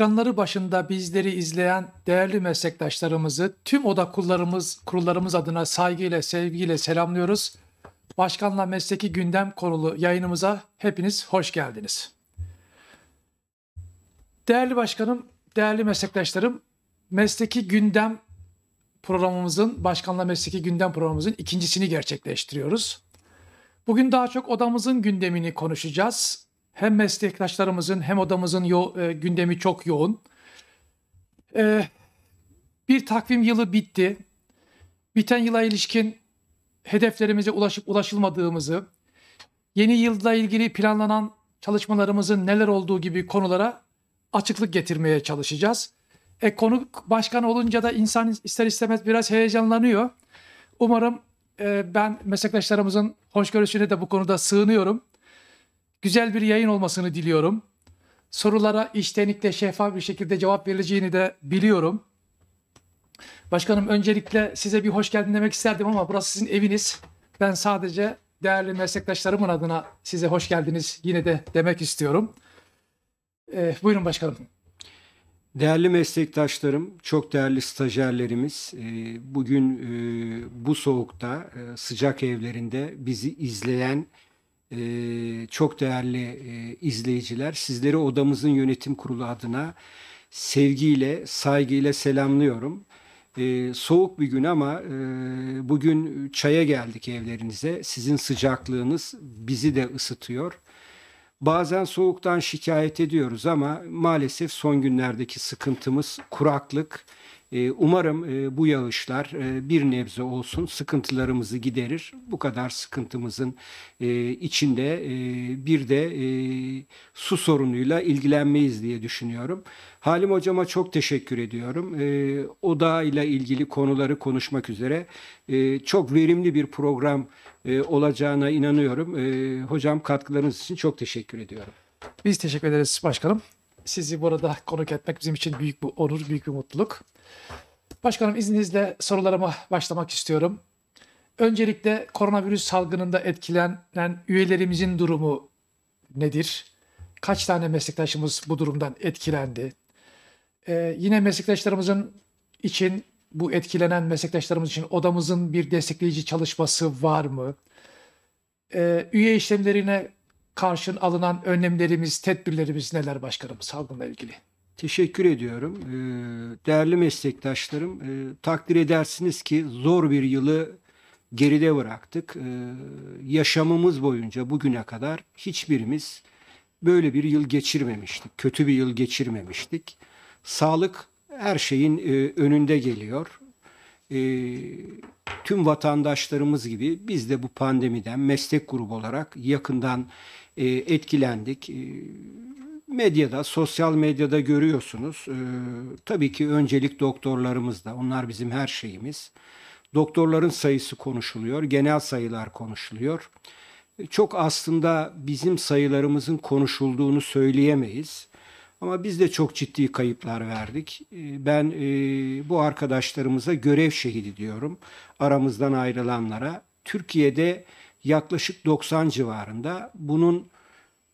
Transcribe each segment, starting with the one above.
ekranları başında bizleri izleyen değerli meslektaşlarımızı tüm oda kurlarımız, kurullarımız adına saygıyla, sevgiyle selamlıyoruz. Başkanla Mesleki Gündem konulu yayınımıza hepiniz hoş geldiniz. Değerli başkanım, değerli meslektaşlarım, Mesleki Gündem programımızın, Başkanla Mesleki Gündem programımızın ikincisini gerçekleştiriyoruz. Bugün daha çok odamızın gündemini konuşacağız. Hem meslektaşlarımızın hem odamızın yo e, gündemi çok yoğun. E, bir takvim yılı bitti. Biten yıla ilişkin hedeflerimize ulaşıp ulaşılmadığımızı, yeni yılda ilgili planlanan çalışmalarımızın neler olduğu gibi konulara açıklık getirmeye çalışacağız. E, konu başkan olunca da insan ister istemez biraz heyecanlanıyor. Umarım e, ben meslektaşlarımızın hoşgörüsüne de bu konuda sığınıyorum. Güzel bir yayın olmasını diliyorum. Sorulara içtenlikle şeffaf bir şekilde cevap vereceğini de biliyorum. Başkanım öncelikle size bir hoş geldin demek isterdim ama burası sizin eviniz. Ben sadece değerli meslektaşlarımın adına size hoş geldiniz yine de demek istiyorum. Ee, buyurun başkanım. Değerli meslektaşlarım, çok değerli stajyerlerimiz, e, bugün e, bu soğukta e, sıcak evlerinde bizi izleyen e, çok değerli e, izleyiciler. Sizleri odamızın yönetim kurulu adına sevgiyle, saygıyla selamlıyorum. E, soğuk bir gün ama e, bugün çaya geldik evlerinize. Sizin sıcaklığınız bizi de ısıtıyor. Bazen soğuktan şikayet ediyoruz ama maalesef son günlerdeki sıkıntımız kuraklık e, umarım e, bu yağışlar e, bir nebze olsun sıkıntılarımızı giderir. Bu kadar sıkıntımızın içinde bir de su sorunuyla ilgilenmeyiz diye düşünüyorum. Halim hocama çok teşekkür ediyorum. Oda ile ilgili konuları konuşmak üzere çok verimli bir program olacağına inanıyorum. Hocam katkılarınız için çok teşekkür ediyorum. Biz teşekkür ederiz başkanım sizi burada konuk etmek bizim için büyük bir onur, büyük bir mutluluk. Başkanım izninizle sorularıma başlamak istiyorum. Öncelikle koronavirüs salgınında etkilenen üyelerimizin durumu nedir? Kaç tane meslektaşımız bu durumdan etkilendi? Ee, yine meslektaşlarımızın için bu etkilenen meslektaşlarımız için odamızın bir destekleyici çalışması var mı? Ee, üye işlemlerine karşın alınan önlemlerimiz, tedbirlerimiz neler Başkanımız salgınla ilgili? Teşekkür ediyorum. Ee, değerli meslektaşlarım, e, takdir edersiniz ki zor bir yılı geride bıraktık. Ee, yaşamımız boyunca bugüne kadar hiçbirimiz böyle bir yıl geçirmemiştik. Kötü bir yıl geçirmemiştik. Sağlık her şeyin e, önünde geliyor e, tüm vatandaşlarımız gibi biz de bu pandemiden meslek grubu olarak yakından e, etkilendik. E, medyada, sosyal medyada görüyorsunuz. E, tabii ki öncelik doktorlarımız da, onlar bizim her şeyimiz. Doktorların sayısı konuşuluyor, genel sayılar konuşuluyor. Çok aslında bizim sayılarımızın konuşulduğunu söyleyemeyiz. Ama biz de çok ciddi kayıplar verdik. Ee, ben e, bu arkadaşlarımıza görev şehidi diyorum. Aramızdan ayrılanlara. Türkiye'de yaklaşık 90 civarında bunun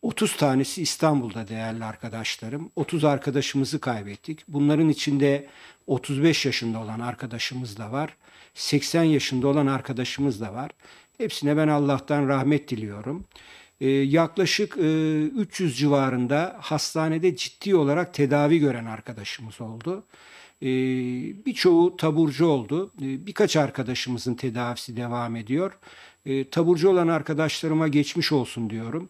30 tanesi İstanbul'da değerli arkadaşlarım. 30 arkadaşımızı kaybettik. Bunların içinde 35 yaşında olan arkadaşımız da var. 80 yaşında olan arkadaşımız da var. Hepsine ben Allah'tan rahmet diliyorum. Ee, yaklaşık 300 e, civarında hastanede ciddi olarak tedavi gören arkadaşımız oldu. E, birçoğu taburcu oldu. E, birkaç arkadaşımızın tedavisi devam ediyor. taburcu olan arkadaşlarıma geçmiş olsun diyorum.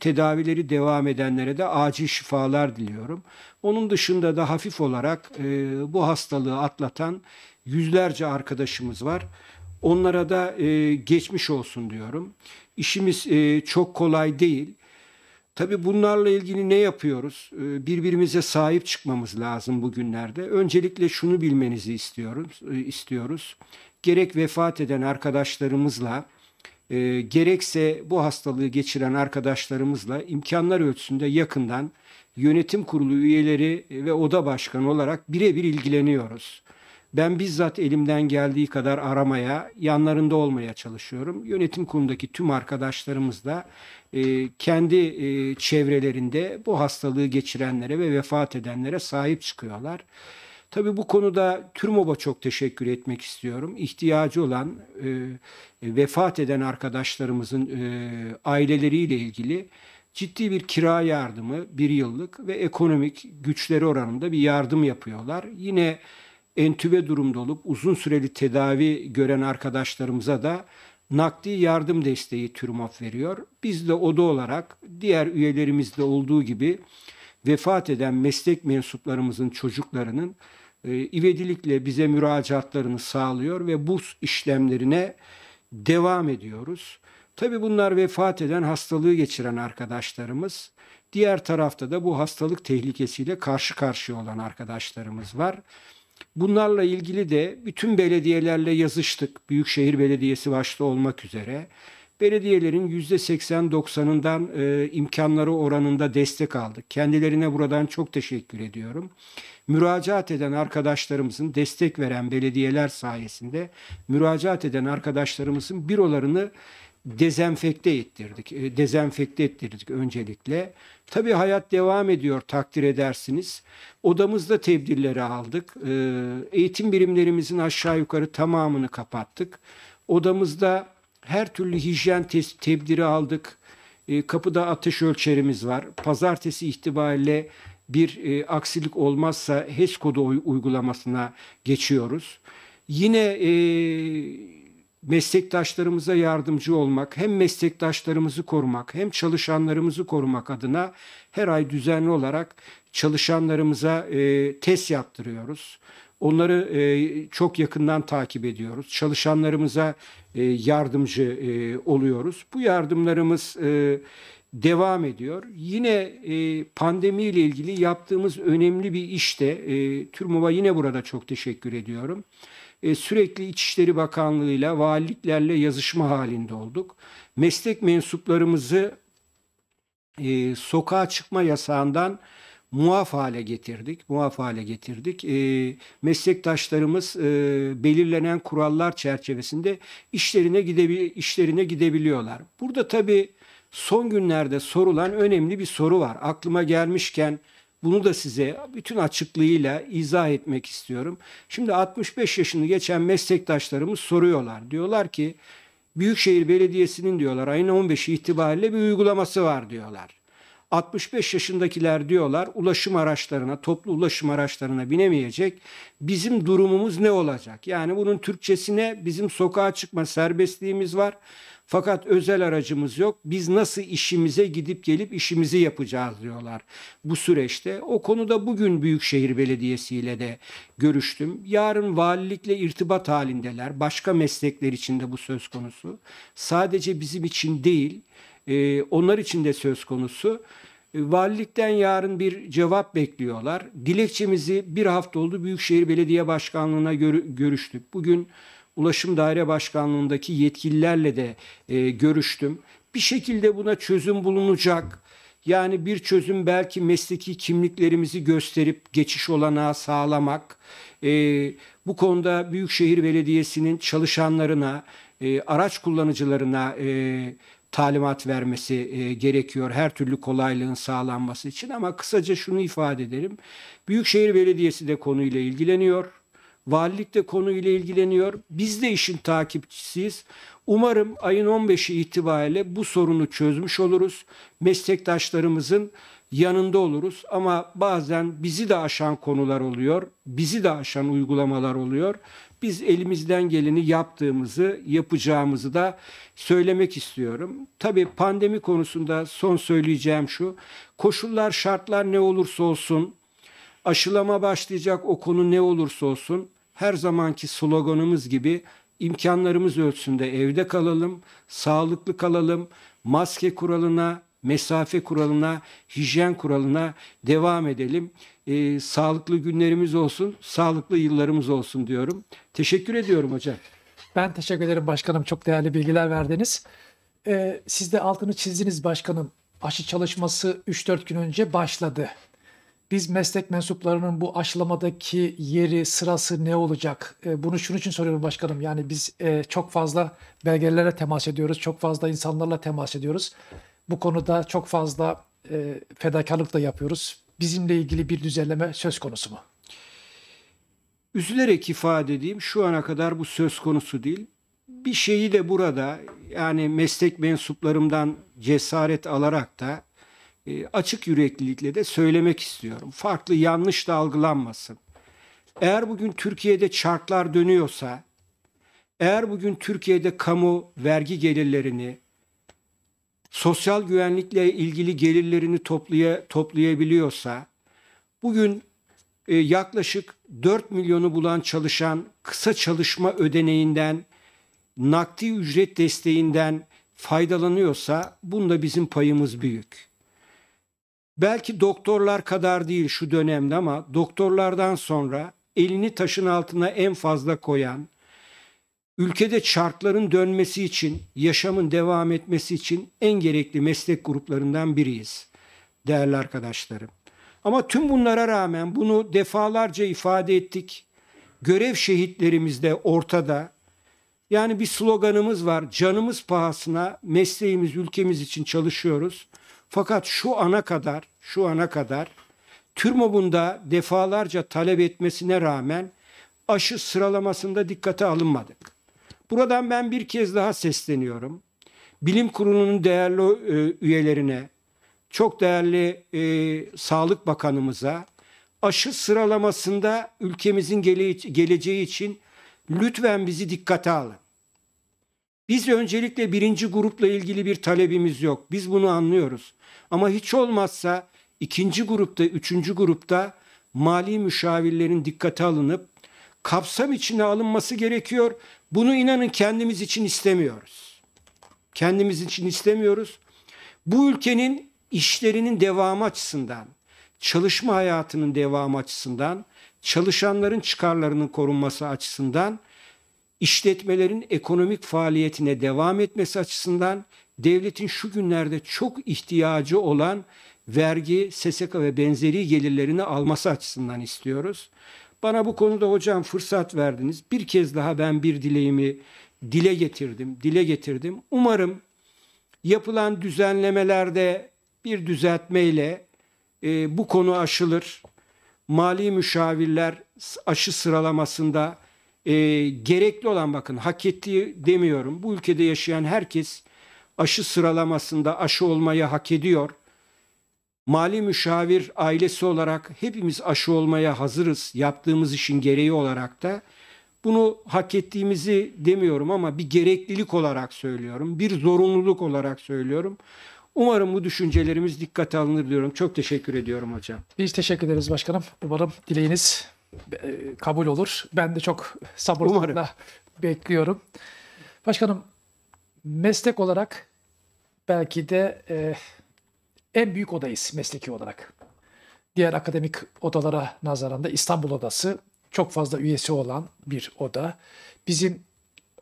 tedavileri devam edenlere de acil şifalar diliyorum. Onun dışında da hafif olarak e, bu hastalığı atlatan yüzlerce arkadaşımız var. Onlara da e, geçmiş olsun diyorum. İşimiz e, çok kolay değil. Tabii bunlarla ilgili ne yapıyoruz? E, birbirimize sahip çıkmamız lazım bugünlerde. Öncelikle şunu bilmenizi istiyoruz. E, istiyoruz. Gerek vefat eden arkadaşlarımızla, e, gerekse bu hastalığı geçiren arkadaşlarımızla imkanlar ölçüsünde yakından yönetim kurulu üyeleri ve oda başkanı olarak birebir ilgileniyoruz. Ben bizzat elimden geldiği kadar aramaya, yanlarında olmaya çalışıyorum. Yönetim kurulundaki tüm arkadaşlarımız da e, kendi e, çevrelerinde bu hastalığı geçirenlere ve vefat edenlere sahip çıkıyorlar. Tabii bu konuda TÜRMOB'a çok teşekkür etmek istiyorum. İhtiyacı olan e, vefat eden arkadaşlarımızın e, aileleriyle ilgili ciddi bir kira yardımı, bir yıllık ve ekonomik güçleri oranında bir yardım yapıyorlar. Yine entübe durumda olup uzun süreli tedavi gören arkadaşlarımıza da nakdi yardım desteği TÜRMAF veriyor. Biz de oda olarak diğer üyelerimizde olduğu gibi vefat eden meslek mensuplarımızın çocuklarının e, ivedilikle bize müracaatlarını sağlıyor ve bu işlemlerine devam ediyoruz. Tabi bunlar vefat eden hastalığı geçiren arkadaşlarımız. Diğer tarafta da bu hastalık tehlikesiyle karşı karşıya olan arkadaşlarımız var. Bunlarla ilgili de bütün belediyelerle yazıştık. Büyükşehir Belediyesi başta olmak üzere. Belediyelerin %80-90'ından e, imkanları oranında destek aldık. Kendilerine buradan çok teşekkür ediyorum. Müracaat eden arkadaşlarımızın destek veren belediyeler sayesinde müracaat eden arkadaşlarımızın birolarını dezenfekte ettirdik. E, dezenfekte ettirdik öncelikle. Tabii hayat devam ediyor takdir edersiniz. Odamızda tebdilleri aldık. E, eğitim birimlerimizin aşağı yukarı tamamını kapattık. Odamızda her türlü hijyen te- tebdiri aldık. E, kapıda ateş ölçerimiz var. Pazartesi itibariyle bir aksilik olmazsa HES kodu uygulamasına geçiyoruz. Yine e, meslektaşlarımıza yardımcı olmak, hem meslektaşlarımızı korumak, hem çalışanlarımızı korumak adına her ay düzenli olarak çalışanlarımıza e, test yaptırıyoruz. Onları e, çok yakından takip ediyoruz. Çalışanlarımıza e, yardımcı e, oluyoruz. Bu yardımlarımız e, devam ediyor. Yine e, pandemiyle ilgili yaptığımız önemli bir işte, e, TÜRMOV'a yine burada çok teşekkür ediyorum. E, sürekli İçişleri Bakanlığı'yla, valiliklerle yazışma halinde olduk. Meslek mensuplarımızı e, sokağa çıkma yasağından muaf hale getirdik. Muaf hale getirdik. E, meslektaşlarımız e, belirlenen kurallar çerçevesinde işlerine gidebi işlerine gidebiliyorlar. Burada tabii son günlerde sorulan önemli bir soru var. Aklıma gelmişken bunu da size bütün açıklığıyla izah etmek istiyorum. Şimdi 65 yaşını geçen meslektaşlarımız soruyorlar. Diyorlar ki Büyükşehir Belediyesi'nin diyorlar ayın 15'i itibariyle bir uygulaması var diyorlar. 65 yaşındakiler diyorlar ulaşım araçlarına, toplu ulaşım araçlarına binemeyecek. Bizim durumumuz ne olacak? Yani bunun Türkçesine bizim sokağa çıkma serbestliğimiz var. Fakat özel aracımız yok. Biz nasıl işimize gidip gelip işimizi yapacağız diyorlar bu süreçte. O konuda bugün Büyükşehir Belediyesi ile de görüştüm. Yarın valilikle irtibat halindeler. Başka meslekler için de bu söz konusu. Sadece bizim için değil, e, onlar için de söz konusu. E, valilikten yarın bir cevap bekliyorlar. Dilekçemizi bir hafta oldu Büyükşehir Belediye Başkanlığı'na görüştük. Bugün Ulaşım Daire Başkanlığındaki yetkililerle de e, görüştüm. Bir şekilde buna çözüm bulunacak. Yani bir çözüm belki mesleki kimliklerimizi gösterip geçiş olanağı sağlamak. E, bu konuda Büyükşehir Belediyesi'nin çalışanlarına, e, araç kullanıcılarına e, talimat vermesi e, gerekiyor her türlü kolaylığın sağlanması için ama kısaca şunu ifade ederim: Büyükşehir Belediyesi de konuyla ilgileniyor. Valilik de konuyla ilgileniyor. Biz de işin takipçisiyiz. Umarım ayın 15'i itibariyle bu sorunu çözmüş oluruz. Meslektaşlarımızın yanında oluruz ama bazen bizi de aşan konular oluyor. Bizi de aşan uygulamalar oluyor. Biz elimizden geleni yaptığımızı, yapacağımızı da söylemek istiyorum. Tabii pandemi konusunda son söyleyeceğim şu. Koşullar, şartlar ne olursa olsun Aşılama başlayacak o konu ne olursa olsun her zamanki sloganımız gibi imkanlarımız ölçüsünde evde kalalım, sağlıklı kalalım, maske kuralına, mesafe kuralına, hijyen kuralına devam edelim. Ee, sağlıklı günlerimiz olsun, sağlıklı yıllarımız olsun diyorum. Teşekkür ediyorum hocam. Ben teşekkür ederim başkanım. Çok değerli bilgiler verdiniz. Ee, siz de altını çizdiniz başkanım. Aşı çalışması 3-4 gün önce başladı biz meslek mensuplarının bu aşılamadaki yeri, sırası ne olacak? E, bunu şunun için soruyorum başkanım. Yani biz e, çok fazla belgelerle temas ediyoruz, çok fazla insanlarla temas ediyoruz. Bu konuda çok fazla e, fedakarlık da yapıyoruz. Bizimle ilgili bir düzenleme söz konusu mu? Üzülerek ifade edeyim şu ana kadar bu söz konusu değil. Bir şeyi de burada yani meslek mensuplarımdan cesaret alarak da e, açık yüreklilikle de söylemek istiyorum. Farklı yanlış da algılanmasın. Eğer bugün Türkiye'de çarklar dönüyorsa, eğer bugün Türkiye'de kamu vergi gelirlerini, sosyal güvenlikle ilgili gelirlerini toplaya, toplayabiliyorsa, bugün e, yaklaşık 4 milyonu bulan çalışan kısa çalışma ödeneğinden, nakdi ücret desteğinden faydalanıyorsa bunda bizim payımız büyük.'' belki doktorlar kadar değil şu dönemde ama doktorlardan sonra elini taşın altına en fazla koyan, ülkede çarkların dönmesi için, yaşamın devam etmesi için en gerekli meslek gruplarından biriyiz değerli arkadaşlarım. Ama tüm bunlara rağmen bunu defalarca ifade ettik. Görev şehitlerimiz de ortada. Yani bir sloganımız var. Canımız pahasına mesleğimiz, ülkemiz için çalışıyoruz. Fakat şu ana kadar, şu ana kadar TÜRMOB'un da defalarca talep etmesine rağmen aşı sıralamasında dikkate alınmadık. Buradan ben bir kez daha sesleniyorum. Bilim kurulunun değerli e, üyelerine, çok değerli e, Sağlık Bakanımıza aşı sıralamasında ülkemizin gele geleceği için lütfen bizi dikkate alın. Biz öncelikle birinci grupla ilgili bir talebimiz yok. Biz bunu anlıyoruz. Ama hiç olmazsa ikinci grupta, üçüncü grupta mali müşavirlerin dikkate alınıp kapsam içine alınması gerekiyor. Bunu inanın kendimiz için istemiyoruz. Kendimiz için istemiyoruz. Bu ülkenin işlerinin devamı açısından, çalışma hayatının devamı açısından, çalışanların çıkarlarının korunması açısından işletmelerin ekonomik faaliyetine devam etmesi açısından devletin şu günlerde çok ihtiyacı olan vergi, SSK ve benzeri gelirlerini alması açısından istiyoruz. Bana bu konuda hocam fırsat verdiniz. Bir kez daha ben bir dileğimi dile getirdim, dile getirdim. Umarım yapılan düzenlemelerde bir düzeltmeyle e, bu konu aşılır. Mali müşavirler aşı sıralamasında e, gerekli olan bakın hak ettiği demiyorum. Bu ülkede yaşayan herkes aşı sıralamasında aşı olmayı hak ediyor. Mali müşavir ailesi olarak hepimiz aşı olmaya hazırız yaptığımız işin gereği olarak da. Bunu hak ettiğimizi demiyorum ama bir gereklilik olarak söylüyorum. Bir zorunluluk olarak söylüyorum. Umarım bu düşüncelerimiz dikkate alınır diyorum. Çok teşekkür ediyorum hocam. Biz teşekkür ederiz başkanım. Umarım dileğiniz e, kabul olur. Ben de çok sabırla bekliyorum. Başkanım meslek olarak belki de e, en büyük odayız mesleki olarak. Diğer akademik odalara nazaran da İstanbul Odası çok fazla üyesi olan bir oda. Bizim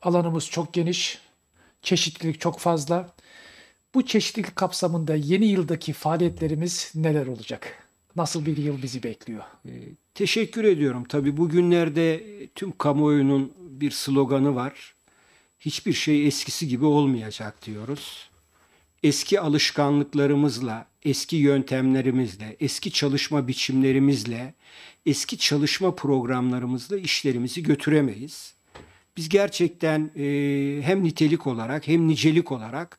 alanımız çok geniş, çeşitlilik çok fazla. Bu çeşitlilik kapsamında yeni yıldaki faaliyetlerimiz neler olacak? Nasıl bir yıl bizi bekliyor? Ee, Teşekkür ediyorum. Tabii bugünlerde e, tüm kamuoyunun bir sloganı var. Hiçbir şey eskisi gibi olmayacak diyoruz. Eski alışkanlıklarımızla, eski yöntemlerimizle, eski çalışma biçimlerimizle, eski çalışma programlarımızla işlerimizi götüremeyiz. Biz gerçekten e, hem nitelik olarak hem nicelik olarak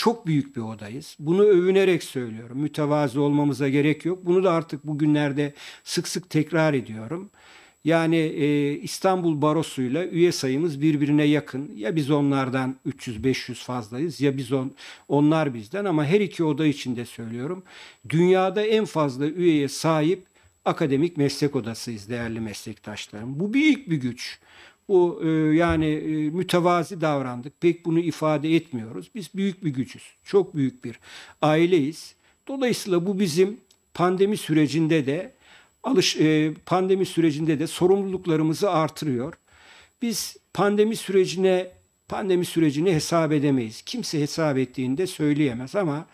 çok büyük bir odayız. Bunu övünerek söylüyorum. Mütevazı olmamıza gerek yok. Bunu da artık bugünlerde sık sık tekrar ediyorum. Yani e, İstanbul Barosu'yla üye sayımız birbirine yakın. Ya biz onlardan 300-500 fazlayız ya biz on, onlar bizden ama her iki oda içinde söylüyorum. Dünyada en fazla üyeye sahip akademik meslek odasıyız değerli meslektaşlarım. Bu büyük bir güç o e, yani e, mütevazi davrandık. Pek bunu ifade etmiyoruz. Biz büyük bir gücüz. Çok büyük bir aileyiz. Dolayısıyla bu bizim pandemi sürecinde de alış e, pandemi sürecinde de sorumluluklarımızı artırıyor. Biz pandemi sürecine pandemi sürecini hesap edemeyiz. Kimse hesap ettiğinde söyleyemez ama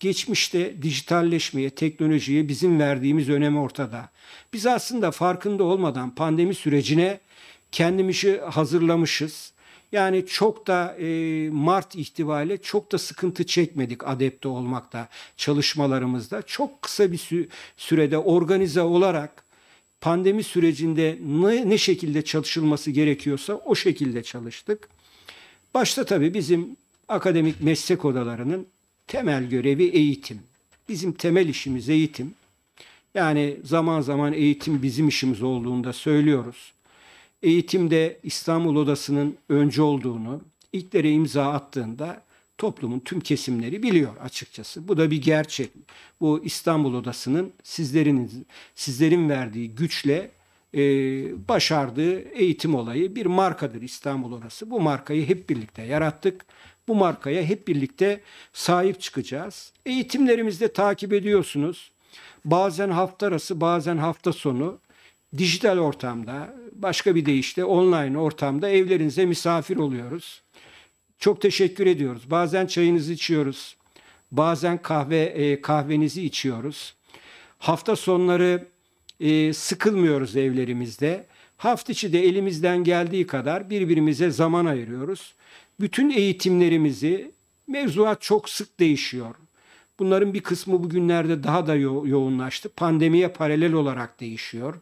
geçmişte dijitalleşmeye, teknolojiye bizim verdiğimiz önemi ortada. Biz aslında farkında olmadan pandemi sürecine kendimizi hazırlamışız. Yani çok da e, Mart ihtivale çok da sıkıntı çekmedik adepte olmakta çalışmalarımızda. Çok kısa bir sü- sürede organize olarak pandemi sürecinde ne, ne şekilde çalışılması gerekiyorsa o şekilde çalıştık. Başta tabii bizim akademik meslek odalarının temel görevi eğitim. Bizim temel işimiz eğitim. Yani zaman zaman eğitim bizim işimiz olduğunda söylüyoruz eğitimde İstanbul Odası'nın öncü olduğunu, ilklere imza attığında toplumun tüm kesimleri biliyor açıkçası. Bu da bir gerçek. Bu İstanbul Odası'nın sizlerin sizlerin verdiği güçle e, başardığı eğitim olayı bir markadır İstanbul Odası. Bu markayı hep birlikte yarattık. Bu markaya hep birlikte sahip çıkacağız. Eğitimlerimizde takip ediyorsunuz. Bazen hafta arası, bazen hafta sonu dijital ortamda, başka bir deyişle online ortamda evlerinize misafir oluyoruz. Çok teşekkür ediyoruz. Bazen çayınızı içiyoruz. Bazen kahve e, kahvenizi içiyoruz. Hafta sonları e, sıkılmıyoruz evlerimizde. Hafta içi de elimizden geldiği kadar birbirimize zaman ayırıyoruz. Bütün eğitimlerimizi mevzuat çok sık değişiyor. Bunların bir kısmı bugünlerde daha da yo- yoğunlaştı. Pandemiye paralel olarak değişiyor.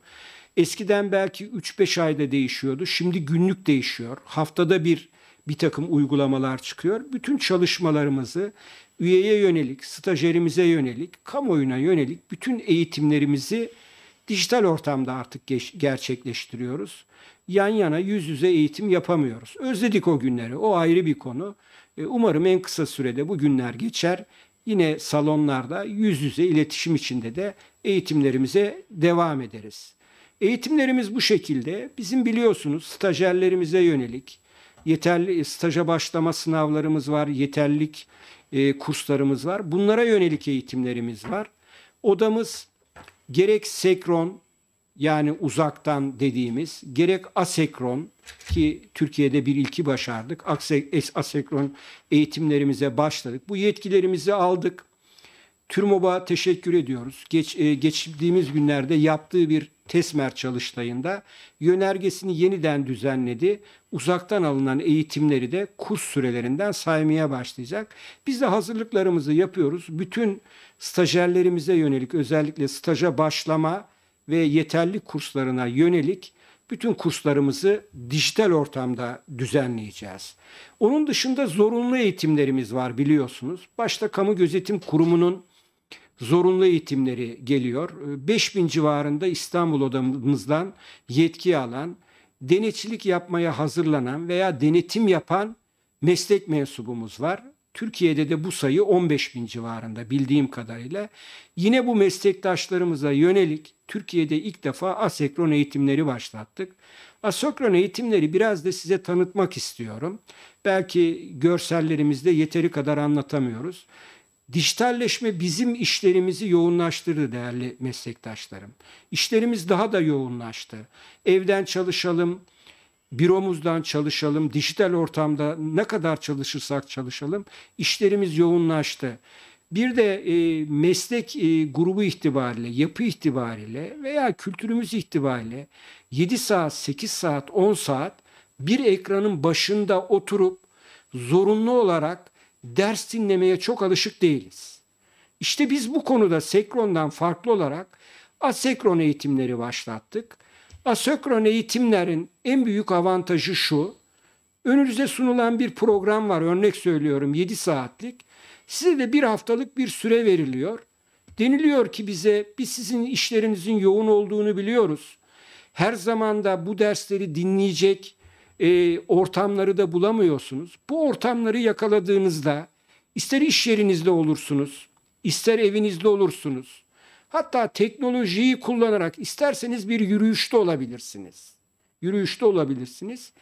Eskiden belki 3-5 ayda değişiyordu. Şimdi günlük değişiyor. Haftada bir bir takım uygulamalar çıkıyor. Bütün çalışmalarımızı üyeye yönelik, stajyerimize yönelik, kamuoyuna yönelik bütün eğitimlerimizi dijital ortamda artık gerçekleştiriyoruz. Yan yana yüz yüze eğitim yapamıyoruz. Özledik o günleri. O ayrı bir konu. E, umarım en kısa sürede bu günler geçer. Yine salonlarda yüz yüze iletişim içinde de eğitimlerimize devam ederiz. Eğitimlerimiz bu şekilde. Bizim biliyorsunuz stajyerlerimize yönelik yeterli e, staja başlama sınavlarımız var, yeterlilik e, kurslarımız var. Bunlara yönelik eğitimlerimiz var. Odamız gerek sekron yani uzaktan dediğimiz gerek asekron ki Türkiye'de bir ilki başardık. Asekron eğitimlerimize başladık. Bu yetkilerimizi aldık. TÜRMOB'a teşekkür ediyoruz. Geç, e, geçtiğimiz günlerde yaptığı bir TESMER çalıştayında yönergesini yeniden düzenledi. Uzaktan alınan eğitimleri de kurs sürelerinden saymaya başlayacak. Biz de hazırlıklarımızı yapıyoruz. Bütün stajyerlerimize yönelik özellikle staja başlama ve yeterli kurslarına yönelik bütün kurslarımızı dijital ortamda düzenleyeceğiz. Onun dışında zorunlu eğitimlerimiz var biliyorsunuz. Başta Kamu Gözetim Kurumu'nun zorunlu eğitimleri geliyor. 5000 ee, civarında İstanbul odamızdan yetki alan, denetçilik yapmaya hazırlanan veya denetim yapan meslek mensubumuz var. Türkiye'de de bu sayı 15 bin civarında bildiğim kadarıyla. Yine bu meslektaşlarımıza yönelik Türkiye'de ilk defa asekron eğitimleri başlattık. Asokron eğitimleri biraz da size tanıtmak istiyorum. Belki görsellerimizde yeteri kadar anlatamıyoruz. Dijitalleşme bizim işlerimizi yoğunlaştırdı değerli meslektaşlarım. İşlerimiz daha da yoğunlaştı. Evden çalışalım, büromuzdan çalışalım, dijital ortamda ne kadar çalışırsak çalışalım işlerimiz yoğunlaştı. Bir de e, meslek e, grubu itibariyle, yapı itibariyle veya kültürümüz itibariyle 7 saat, 8 saat, 10 saat bir ekranın başında oturup zorunlu olarak ders dinlemeye çok alışık değiliz. İşte biz bu konuda sekrondan farklı olarak asekron eğitimleri başlattık. Asekron eğitimlerin en büyük avantajı şu. Önünüze sunulan bir program var örnek söylüyorum 7 saatlik. Size de bir haftalık bir süre veriliyor. Deniliyor ki bize biz sizin işlerinizin yoğun olduğunu biliyoruz. Her zaman da bu dersleri dinleyecek, e, ortamları da bulamıyorsunuz. Bu ortamları yakaladığınızda ister iş yerinizde olursunuz, ister evinizde olursunuz. Hatta teknolojiyi kullanarak isterseniz bir yürüyüşte olabilirsiniz. Yürüyüşte olabilirsiniz.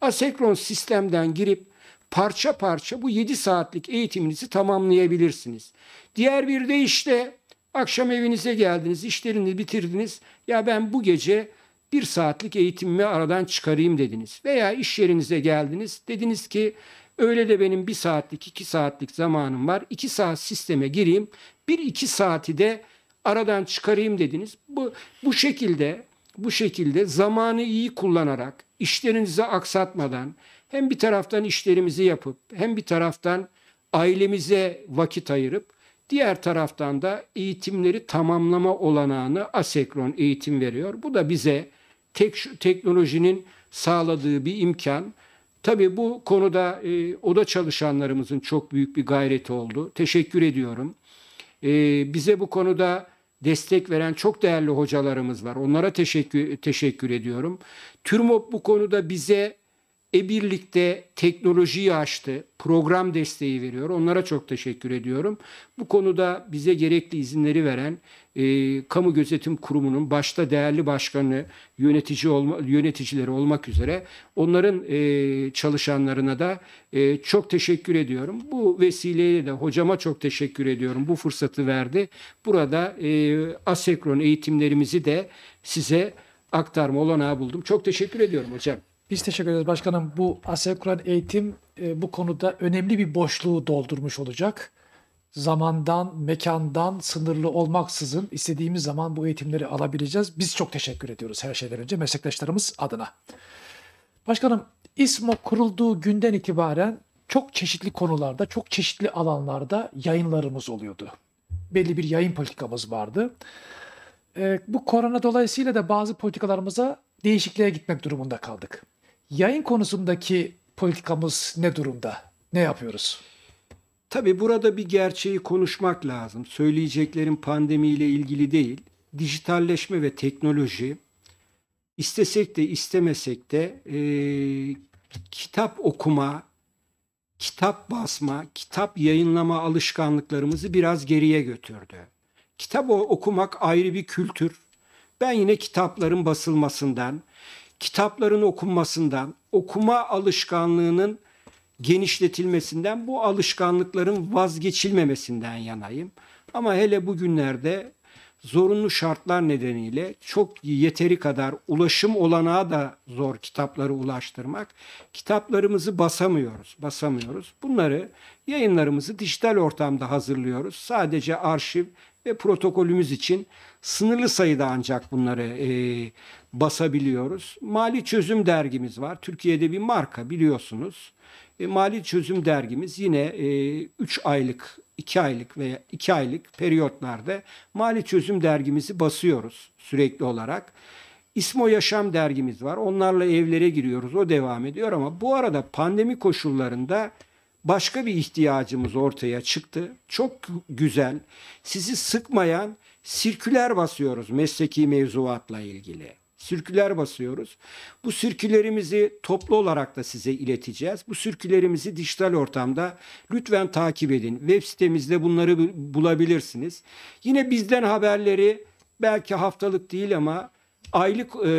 Asekron sistemden girip parça parça bu 7 saatlik eğitiminizi tamamlayabilirsiniz. Diğer bir de işte akşam evinize geldiniz, işlerini bitirdiniz. Ya ben bu gece bir saatlik eğitimimi aradan çıkarayım dediniz. Veya iş yerinize geldiniz dediniz ki öyle de benim bir saatlik iki saatlik zamanım var. İki saat sisteme gireyim bir iki saati de aradan çıkarayım dediniz. Bu, bu şekilde bu şekilde zamanı iyi kullanarak işlerinizi aksatmadan hem bir taraftan işlerimizi yapıp hem bir taraftan ailemize vakit ayırıp diğer taraftan da eğitimleri tamamlama olanağını asekron eğitim veriyor. Bu da bize tek, teknolojinin sağladığı bir imkan. Tabii bu konuda e, oda çalışanlarımızın çok büyük bir gayreti oldu. Teşekkür ediyorum. E, bize bu konuda destek veren çok değerli hocalarımız var. Onlara teşekkür teşekkür ediyorum. TÜRMOP bu konuda bize e birlikte teknolojiyi açtı, program desteği veriyor. Onlara çok teşekkür ediyorum. Bu konuda bize gerekli izinleri veren e, Kamu Gözetim Kurumu'nun başta değerli başkanı, yönetici olma, yöneticileri olmak üzere onların e, çalışanlarına da e, çok teşekkür ediyorum. Bu vesileyle de hocama çok teşekkür ediyorum. Bu fırsatı verdi. Burada e, asekron eğitimlerimizi de size aktarma olanağı buldum. Çok teşekkür ediyorum hocam. Biz teşekkür ederiz başkanım. Bu Asya Kur'an eğitim e, bu konuda önemli bir boşluğu doldurmuş olacak. Zamandan, mekandan sınırlı olmaksızın istediğimiz zaman bu eğitimleri alabileceğiz. Biz çok teşekkür ediyoruz her şeyden önce meslektaşlarımız adına. Başkanım İSMO kurulduğu günden itibaren çok çeşitli konularda, çok çeşitli alanlarda yayınlarımız oluyordu. Belli bir yayın politikamız vardı. E, bu korona dolayısıyla da bazı politikalarımıza değişikliğe gitmek durumunda kaldık. Yayın konusundaki politikamız ne durumda? Ne yapıyoruz? Tabii burada bir gerçeği konuşmak lazım. Söyleyeceklerim pandemiyle ilgili değil. Dijitalleşme ve teknoloji istesek de istemesek de e, kitap okuma, kitap basma, kitap yayınlama alışkanlıklarımızı biraz geriye götürdü. Kitap okumak ayrı bir kültür. Ben yine kitapların basılmasından, kitapların okunmasından, okuma alışkanlığının genişletilmesinden, bu alışkanlıkların vazgeçilmemesinden yanayım. Ama hele bugünlerde zorunlu şartlar nedeniyle çok yeteri kadar ulaşım olanağı da zor kitapları ulaştırmak. Kitaplarımızı basamıyoruz, basamıyoruz. Bunları yayınlarımızı dijital ortamda hazırlıyoruz. Sadece arşiv ve protokolümüz için sınırlı sayıda ancak bunları e, basabiliyoruz. Mali Çözüm dergimiz var. Türkiye'de bir marka biliyorsunuz. E, Mali Çözüm dergimiz yine 3 e, aylık, 2 aylık veya 2 aylık periyotlarda Mali Çözüm dergimizi basıyoruz sürekli olarak. İsmo Yaşam dergimiz var. Onlarla evlere giriyoruz. O devam ediyor ama bu arada pandemi koşullarında başka bir ihtiyacımız ortaya çıktı. Çok güzel, sizi sıkmayan sirküler basıyoruz mesleki mevzuatla ilgili. Sirküler basıyoruz. Bu sirkülerimizi toplu olarak da size ileteceğiz. Bu sirkülerimizi dijital ortamda lütfen takip edin. Web sitemizde bunları bulabilirsiniz. Yine bizden haberleri belki haftalık değil ama aylık e,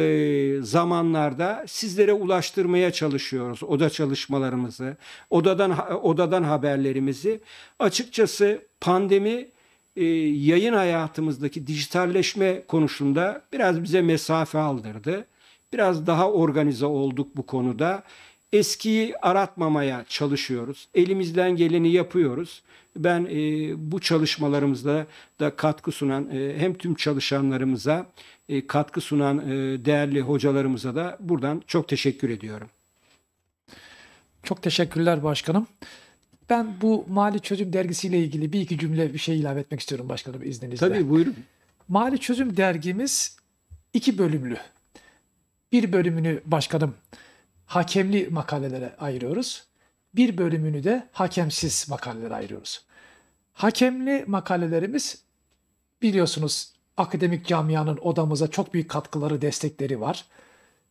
zamanlarda sizlere ulaştırmaya çalışıyoruz oda çalışmalarımızı, odadan odadan haberlerimizi. Açıkçası pandemi e, yayın hayatımızdaki dijitalleşme konusunda biraz bize mesafe aldırdı. Biraz daha organize olduk bu konuda. Eskiyi aratmamaya çalışıyoruz. Elimizden geleni yapıyoruz. Ben e, bu çalışmalarımızda da katkı sunan e, hem tüm çalışanlarımıza e, katkı sunan e, değerli hocalarımıza da buradan çok teşekkür ediyorum. Çok teşekkürler başkanım. Ben bu Mali Çözüm dergisiyle ilgili bir iki cümle bir şey ilave etmek istiyorum başkanım izninizle. Tabii buyurun. Mali Çözüm dergimiz iki bölümlü. Bir bölümünü başkanım hakemli makalelere ayırıyoruz. Bir bölümünü de hakemsiz makalelere ayırıyoruz. Hakemli makalelerimiz biliyorsunuz akademik camianın odamıza çok büyük katkıları, destekleri var.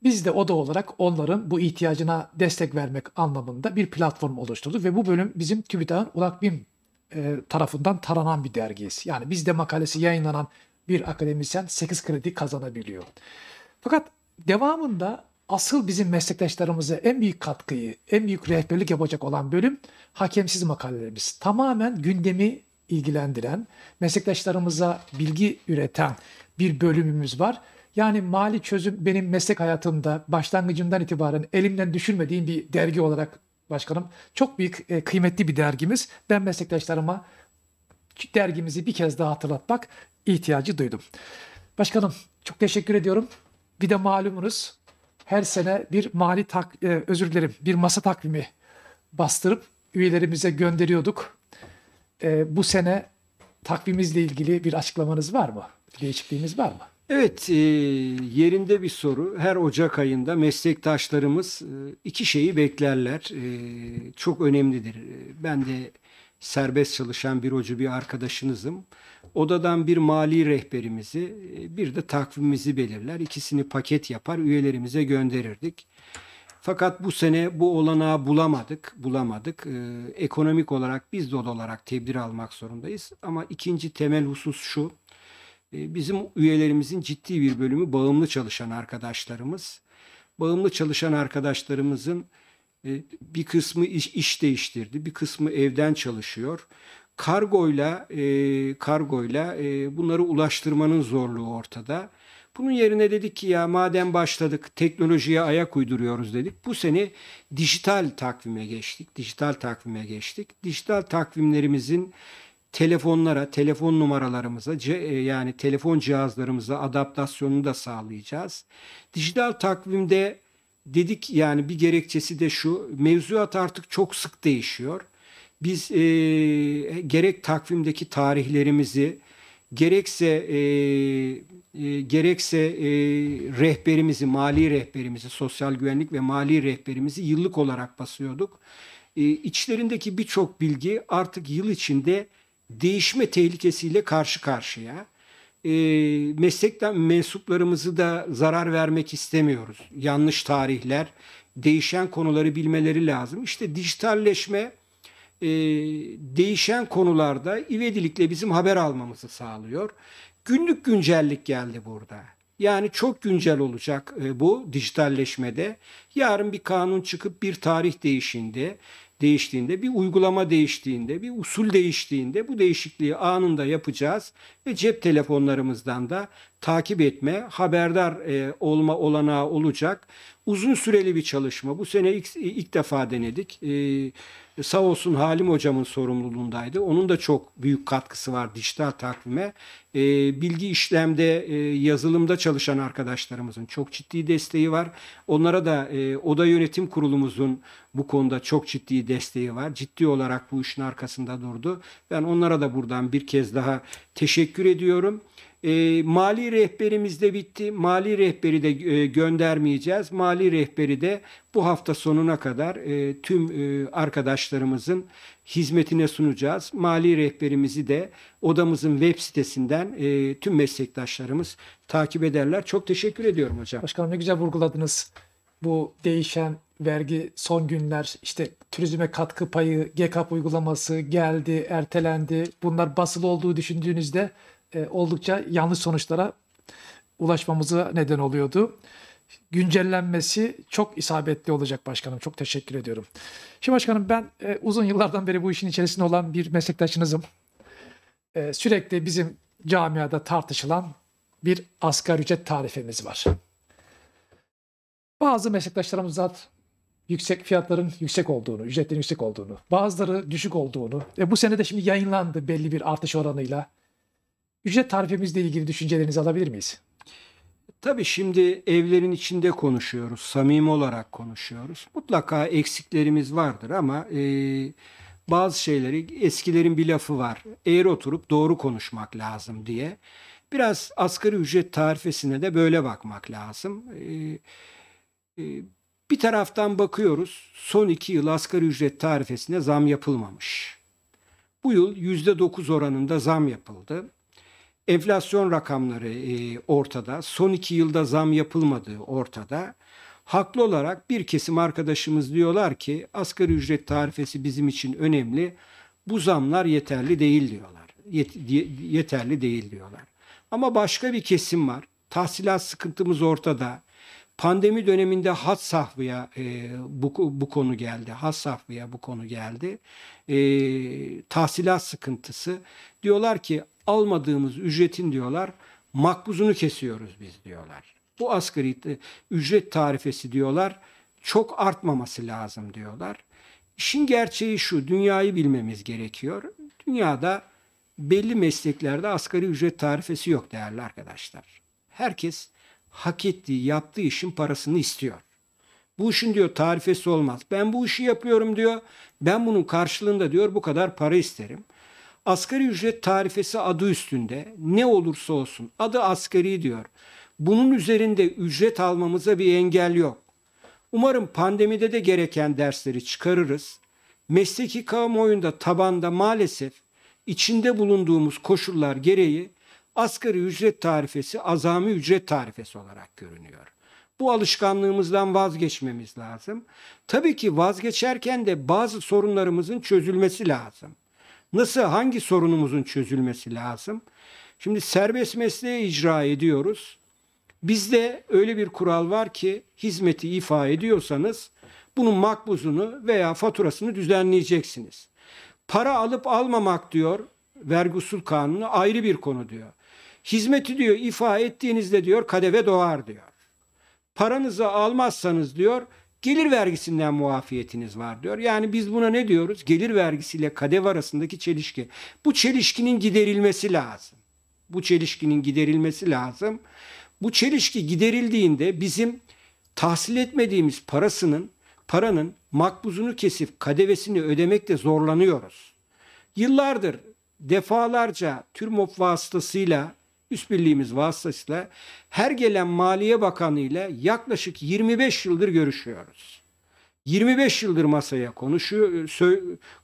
Biz de oda olarak onların bu ihtiyacına destek vermek anlamında bir platform oluşturduk ve bu bölüm bizim TÜBİTAK'ın ULAKBİM e, tarafından taranan bir dergiyiz. Yani bizde makalesi yayınlanan bir akademisyen 8 kredi kazanabiliyor. Fakat devamında asıl bizim meslektaşlarımıza en büyük katkıyı, en büyük rehberlik yapacak olan bölüm hakemsiz makalelerimiz. Tamamen gündemi ilgilendiren, meslektaşlarımıza bilgi üreten bir bölümümüz var. Yani mali çözüm benim meslek hayatımda başlangıcından itibaren elimden düşürmediğim bir dergi olarak başkanım. Çok büyük e, kıymetli bir dergimiz. Ben meslektaşlarıma dergimizi bir kez daha hatırlatmak ihtiyacı duydum. Başkanım çok teşekkür ediyorum. Bir de malumunuz her sene bir mali tak e, özür dilerim bir masa takvimi bastırıp üyelerimize gönderiyorduk. E, bu sene takvimimizle ilgili bir açıklamanız var mı? Bir değişikliğiniz var mı? Evet, e, yerinde bir soru. Her Ocak ayında meslektaşlarımız e, iki şeyi beklerler. E, çok önemlidir. E, ben de serbest çalışan bir hocu bir arkadaşınızım. Odadan bir mali rehberimizi, e, bir de takvimimizi belirler. İkisini paket yapar, üyelerimize gönderirdik. Fakat bu sene bu olanağı bulamadık, bulamadık. Ee, ekonomik olarak biz de olarak tedbir almak zorundayız. Ama ikinci temel husus şu, ee, bizim üyelerimizin ciddi bir bölümü bağımlı çalışan arkadaşlarımız. Bağımlı çalışan arkadaşlarımızın e, bir kısmı iş, iş değiştirdi, bir kısmı evden çalışıyor. Kargoyla e, kargoyla e, bunları ulaştırmanın zorluğu ortada. Bunun yerine dedik ki ya madem başladık teknolojiye ayak uyduruyoruz dedik. Bu sene dijital takvime geçtik. Dijital takvime geçtik. Dijital takvimlerimizin telefonlara, telefon numaralarımıza e, yani telefon cihazlarımıza adaptasyonunu da sağlayacağız. Dijital takvimde dedik yani bir gerekçesi de şu mevzuat artık çok sık değişiyor. Biz e, gerek takvimdeki tarihlerimizi gerekse e, e, gerekse e, rehberimizi, mali rehberimizi, sosyal güvenlik ve mali rehberimizi yıllık olarak basıyorduk. E, içlerindeki birçok bilgi artık yıl içinde değişme tehlikesiyle karşı karşıya. E, meslekten mensuplarımızı da zarar vermek istemiyoruz. Yanlış tarihler, değişen konuları bilmeleri lazım. İşte dijitalleşme e, değişen konularda ivedilikle bizim haber almamızı sağlıyor. Günlük güncellik geldi burada. Yani çok güncel olacak e, bu dijitalleşmede. Yarın bir kanun çıkıp bir tarih değişinde değiştiğinde, bir uygulama değiştiğinde, bir usul değiştiğinde bu değişikliği anında yapacağız ve cep telefonlarımızdan da takip etme, haberdar e, olma olanağı olacak uzun süreli bir çalışma. Bu sene ilk, ilk defa denedik. Ee, sağ olsun Halim hocamın sorumluluğundaydı. Onun da çok büyük katkısı var dijital takvime. Ee, bilgi işlemde, e, yazılımda çalışan arkadaşlarımızın çok ciddi desteği var. Onlara da e, Oda Yönetim Kurulumuzun bu konuda çok ciddi desteği var. Ciddi olarak bu işin arkasında durdu. Ben onlara da buradan bir kez daha teşekkür ediyorum. E, mali rehberimiz de bitti. Mali rehberi de e, göndermeyeceğiz. Mali rehberi de bu hafta sonuna kadar e, tüm e, arkadaşlarımızın hizmetine sunacağız. Mali rehberimizi de odamızın web sitesinden e, tüm meslektaşlarımız takip ederler. Çok teşekkür ediyorum hocam. Başkanım ne güzel vurguladınız. Bu değişen vergi son günler işte turizme katkı payı, GKP uygulaması geldi, ertelendi. Bunlar basılı olduğu düşündüğünüzde e, oldukça yanlış sonuçlara ulaşmamızı neden oluyordu. Güncellenmesi çok isabetli olacak başkanım. Çok teşekkür ediyorum. Şimdi başkanım ben e, uzun yıllardan beri bu işin içerisinde olan bir meslektaşınızım. E, sürekli bizim camiada tartışılan bir asgari ücret tarifemiz var. Bazı meslektaşlarımız zat yüksek fiyatların yüksek olduğunu, ücretlerin yüksek olduğunu, bazıları düşük olduğunu ve bu sene de şimdi yayınlandı belli bir artış oranıyla ücret tarifimizle ilgili düşüncelerinizi alabilir miyiz? Tabii şimdi evlerin içinde konuşuyoruz, samimi olarak konuşuyoruz. Mutlaka eksiklerimiz vardır ama e, bazı şeyleri eskilerin bir lafı var. Eğri oturup doğru konuşmak lazım diye. Biraz asgari ücret tarifesine de böyle bakmak lazım. E, e, bir taraftan bakıyoruz son iki yıl asgari ücret tarifesine zam yapılmamış. Bu yıl yüzde dokuz oranında zam yapıldı. Enflasyon rakamları e, ortada. Son iki yılda zam yapılmadığı ortada. Haklı olarak bir kesim arkadaşımız diyorlar ki asgari ücret tarifesi bizim için önemli. Bu zamlar yeterli değil diyorlar. Yet, yeterli değil diyorlar. Ama başka bir kesim var. Tahsilat sıkıntımız ortada. Pandemi döneminde had safhaya e, bu, bu konu geldi. Had safhaya bu konu geldi. E, tahsilat sıkıntısı. Diyorlar ki almadığımız ücretin diyorlar makbuzunu kesiyoruz biz diyorlar. Bu asgari e, ücret tarifesi diyorlar çok artmaması lazım diyorlar. İşin gerçeği şu dünyayı bilmemiz gerekiyor. Dünyada belli mesleklerde asgari ücret tarifesi yok değerli arkadaşlar. Herkes hak ettiği, yaptığı işin parasını istiyor. Bu işin diyor tarifesi olmaz. Ben bu işi yapıyorum diyor. Ben bunun karşılığında diyor bu kadar para isterim. Asgari ücret tarifesi adı üstünde ne olursa olsun adı asgari diyor. Bunun üzerinde ücret almamıza bir engel yok. Umarım pandemide de gereken dersleri çıkarırız. Mesleki kamuoyunda tabanda maalesef içinde bulunduğumuz koşullar gereği asgari ücret tarifesi azami ücret tarifesi olarak görünüyor. Bu alışkanlığımızdan vazgeçmemiz lazım. Tabii ki vazgeçerken de bazı sorunlarımızın çözülmesi lazım. Nasıl, hangi sorunumuzun çözülmesi lazım? Şimdi serbest mesleği icra ediyoruz. Bizde öyle bir kural var ki hizmeti ifa ediyorsanız bunun makbuzunu veya faturasını düzenleyeceksiniz. Para alıp almamak diyor vergi usul kanunu ayrı bir konu diyor. Hizmeti diyor ifa ettiğinizde diyor kadeve doğar diyor. Paranızı almazsanız diyor gelir vergisinden muafiyetiniz var diyor. Yani biz buna ne diyoruz? Gelir vergisiyle kadev arasındaki çelişki. Bu çelişkinin giderilmesi lazım. Bu çelişkinin giderilmesi lazım. Bu çelişki giderildiğinde bizim tahsil etmediğimiz parasının paranın makbuzunu kesip kadevesini ödemekte zorlanıyoruz. Yıllardır defalarca TÜRMOP vasıtasıyla işbirliğimiz vasıtasıyla her gelen Maliye Bakanı ile yaklaşık 25 yıldır görüşüyoruz. 25 yıldır masaya konuşuyor,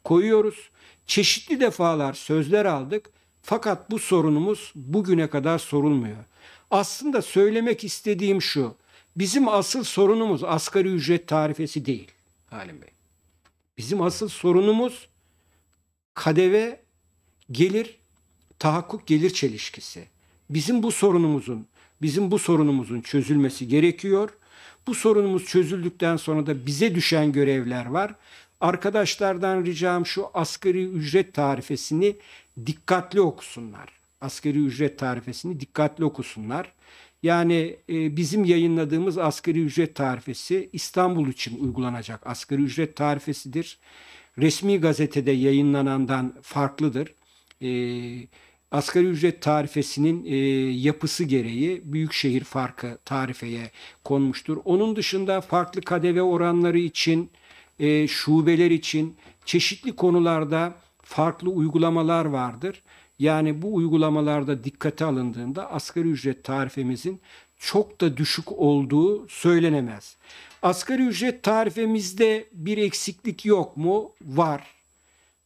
koyuyoruz. Çeşitli defalar sözler aldık. Fakat bu sorunumuz bugüne kadar sorulmuyor. Aslında söylemek istediğim şu. Bizim asıl sorunumuz asgari ücret tarifesi değil Halim Bey. Bizim asıl sorunumuz kadeve gelir tahakkuk gelir çelişkisi bizim bu sorunumuzun, bizim bu sorunumuzun çözülmesi gerekiyor. Bu sorunumuz çözüldükten sonra da bize düşen görevler var. Arkadaşlardan ricam şu asgari ücret tarifesini dikkatli okusunlar. Asgari ücret tarifesini dikkatli okusunlar. Yani e, bizim yayınladığımız asgari ücret tarifesi İstanbul için uygulanacak asgari ücret tarifesidir. Resmi gazetede yayınlanandan farklıdır. E, Asgari ücret tarifesinin e, yapısı gereği büyükşehir farkı tarifeye konmuştur. Onun dışında farklı kadeve oranları için, e, şubeler için çeşitli konularda farklı uygulamalar vardır. Yani bu uygulamalarda dikkate alındığında asgari ücret tarifemizin çok da düşük olduğu söylenemez. Asgari ücret tarifemizde bir eksiklik yok mu? Var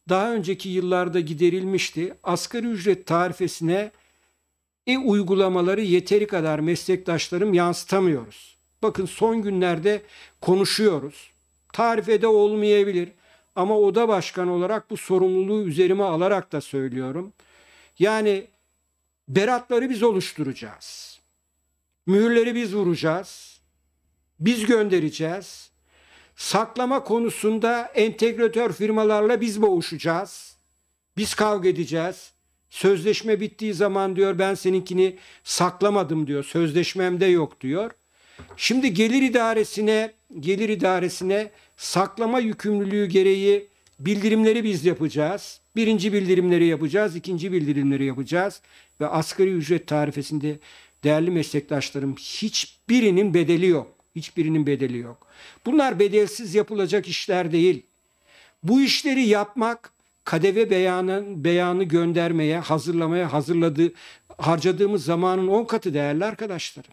daha önceki yıllarda giderilmişti. Asgari ücret tarifesine e uygulamaları yeteri kadar meslektaşlarım yansıtamıyoruz. Bakın son günlerde konuşuyoruz. Tarifede olmayabilir ama oda başkan olarak bu sorumluluğu üzerime alarak da söylüyorum. Yani beratları biz oluşturacağız. Mühürleri biz vuracağız. Biz göndereceğiz. Saklama konusunda entegratör firmalarla biz boğuşacağız. Biz kavga edeceğiz. Sözleşme bittiği zaman diyor ben seninkini saklamadım diyor. Sözleşmemde yok diyor. Şimdi gelir idaresine gelir idaresine saklama yükümlülüğü gereği bildirimleri biz yapacağız. Birinci bildirimleri yapacağız, ikinci bildirimleri yapacağız ve asgari ücret tarifesinde değerli meslektaşlarım hiçbirinin bedeli yok. Hiçbirinin bedeli yok. Bunlar bedelsiz yapılacak işler değil. Bu işleri yapmak kadeve beyanın beyanı göndermeye, hazırlamaya hazırladığı, harcadığımız zamanın 10 katı değerli arkadaşlarım.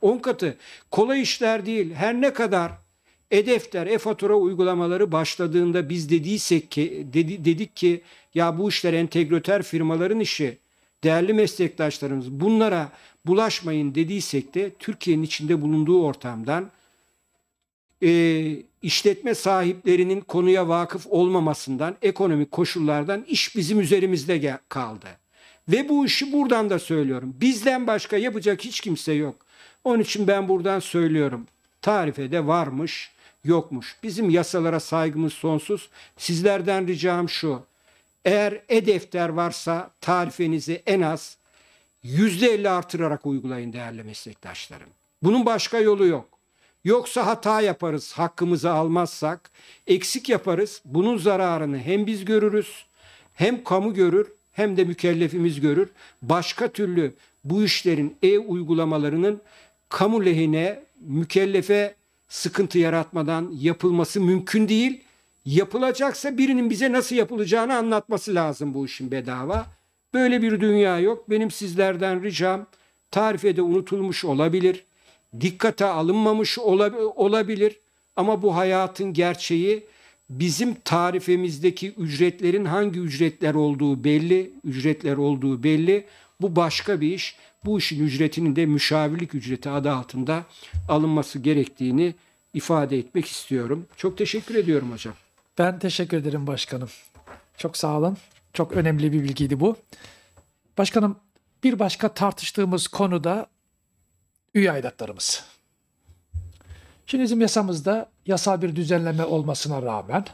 10 katı. Kolay işler değil. Her ne kadar edefter, e-fatura uygulamaları başladığında biz dediysek ki, dedi, dedik ki ya bu işler entegröter firmaların işi. Değerli meslektaşlarımız bunlara bulaşmayın dediysek de Türkiye'nin içinde bulunduğu ortamdan e, işletme sahiplerinin konuya vakıf olmamasından, ekonomik koşullardan iş bizim üzerimizde kaldı. Ve bu işi buradan da söylüyorum. Bizden başka yapacak hiç kimse yok. Onun için ben buradan söylüyorum. Tarife de varmış, yokmuş. Bizim yasalara saygımız sonsuz. Sizlerden ricam şu. Eğer e-defter varsa tarifenizi en az %50 artırarak uygulayın değerli meslektaşlarım. Bunun başka yolu yok. Yoksa hata yaparız, hakkımızı almazsak, eksik yaparız. Bunun zararını hem biz görürüz, hem kamu görür, hem de mükellefimiz görür. Başka türlü bu işlerin e uygulamalarının kamu lehine, mükellefe sıkıntı yaratmadan yapılması mümkün değil. Yapılacaksa birinin bize nasıl yapılacağını anlatması lazım bu işin bedava. Böyle bir dünya yok. Benim sizlerden ricam tarifede unutulmuş olabilir. Dikkate alınmamış olabilir. Ama bu hayatın gerçeği bizim tarifemizdeki ücretlerin hangi ücretler olduğu belli, ücretler olduğu belli. Bu başka bir iş. Bu işin ücretinin de müşavirlik ücreti adı altında alınması gerektiğini ifade etmek istiyorum. Çok teşekkür ediyorum hocam. Ben teşekkür ederim başkanım. Çok sağ olun. Çok önemli bir bilgiydi bu. Başkanım bir başka tartıştığımız konu da üye aidatlarımız. Şimdi bizim yasamızda yasal bir düzenleme olmasına rağmen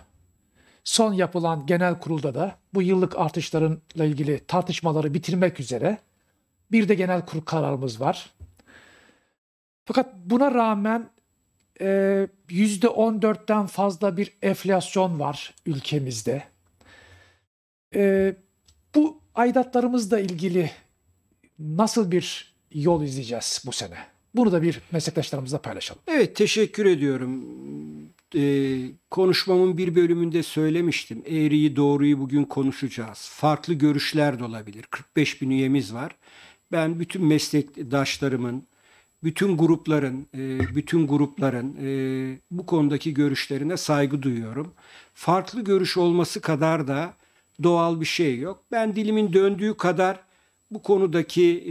son yapılan genel kurulda da bu yıllık artışlarla ilgili tartışmaları bitirmek üzere bir de genel kurul kararımız var. Fakat buna rağmen e, %14'ten fazla bir enflasyon var ülkemizde. E, bu aidatlarımızla ilgili nasıl bir yol izleyeceğiz bu sene? Bunu da bir meslektaşlarımızla paylaşalım. Evet teşekkür ediyorum. Ee, konuşmamın bir bölümünde söylemiştim. Eğriyi doğruyu bugün konuşacağız. Farklı görüşler de olabilir. 45 bin üyemiz var. Ben bütün meslektaşlarımın, bütün grupların, e, bütün grupların e, bu konudaki görüşlerine saygı duyuyorum. Farklı görüş olması kadar da doğal bir şey yok. Ben dilimin döndüğü kadar bu konudaki e,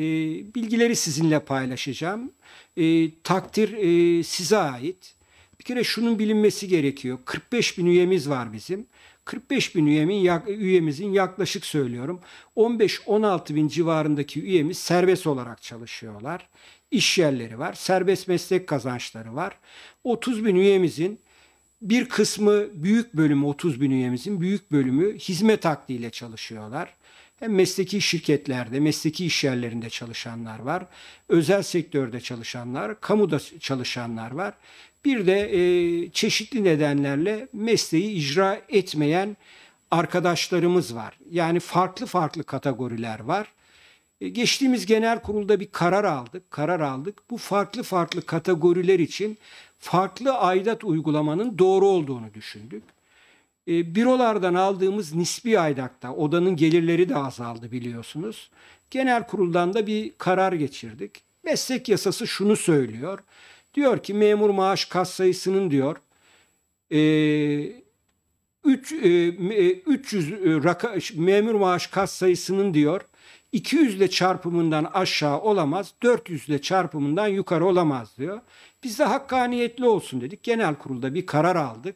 bilgileri sizinle paylaşacağım. E, takdir e, size ait. Bir kere şunun bilinmesi gerekiyor. 45 bin üyemiz var bizim. 45 bin üyemin, üyemizin yaklaşık söylüyorum 15-16 bin civarındaki üyemiz serbest olarak çalışıyorlar. İş yerleri var, serbest meslek kazançları var. 30 bin üyemizin bir kısmı büyük bölümü 30 bin üyemizin büyük bölümü hizmet akdiyle çalışıyorlar. Hem mesleki şirketlerde, mesleki işyerlerinde çalışanlar var. Özel sektörde çalışanlar, kamuda çalışanlar var. Bir de e, çeşitli nedenlerle mesleği icra etmeyen arkadaşlarımız var. Yani farklı farklı kategoriler var. E, geçtiğimiz genel kurulda bir karar aldık, karar aldık. Bu farklı farklı kategoriler için farklı aidat uygulamanın doğru olduğunu düşündük. E, bürolardan aldığımız nispi aydatta odanın gelirleri de azaldı biliyorsunuz. Genel kuruldan da bir karar geçirdik. Meslek yasası şunu söylüyor. Diyor ki memur maaş kas sayısının diyor e, 3 e, 300 e, e, raka, memur maaş kas sayısının diyor 200 ile çarpımından aşağı olamaz, 400 ile çarpımından yukarı olamaz diyor. Biz de hakkaniyetli olsun dedik. Genel kurulda bir karar aldık.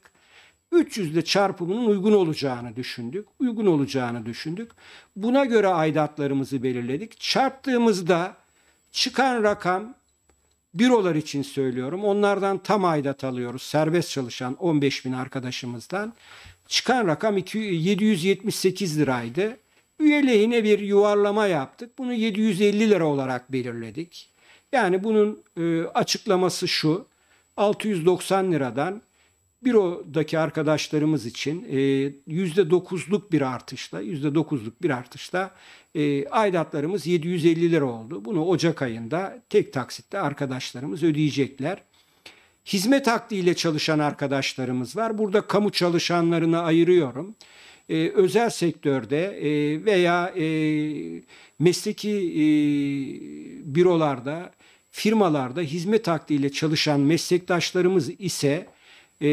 300 ile çarpımının uygun olacağını düşündük. Uygun olacağını düşündük. Buna göre aidatlarımızı belirledik. Çarptığımızda çıkan rakam bürolar için söylüyorum. Onlardan tam aidat alıyoruz. Serbest çalışan 15 bin arkadaşımızdan. Çıkan rakam 778 liraydı. Üyeliğine bir yuvarlama yaptık. Bunu 750 lira olarak belirledik. Yani bunun e, açıklaması şu. 690 liradan bürodaki arkadaşlarımız için %9'luk e, bir artışla %9'luk bir artışla e, aidatlarımız 750 lira oldu. Bunu Ocak ayında tek taksitte arkadaşlarımız ödeyecekler. Hizmet akdi çalışan arkadaşlarımız var. Burada kamu çalışanlarını ayırıyorum e, özel sektörde e, veya e, mesleki e, bürolarda, firmalarda hizmet akdiyle çalışan meslektaşlarımız ise e,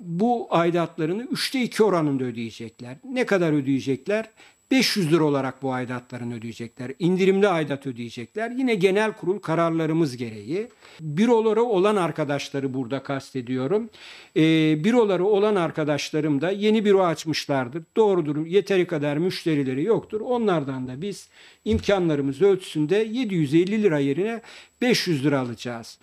bu aidatlarını üçte iki oranında ödeyecekler. Ne kadar ödeyecekler? 500 lira olarak bu aidatlarını ödeyecekler. İndirimli aidat ödeyecekler. Yine genel kurul kararlarımız gereği. Büroları olan arkadaşları burada kastediyorum. E, büroları olan arkadaşlarım da yeni büro açmışlardır. Doğrudur yeteri kadar müşterileri yoktur. Onlardan da biz imkanlarımız ölçüsünde 750 lira yerine 500 lira alacağız.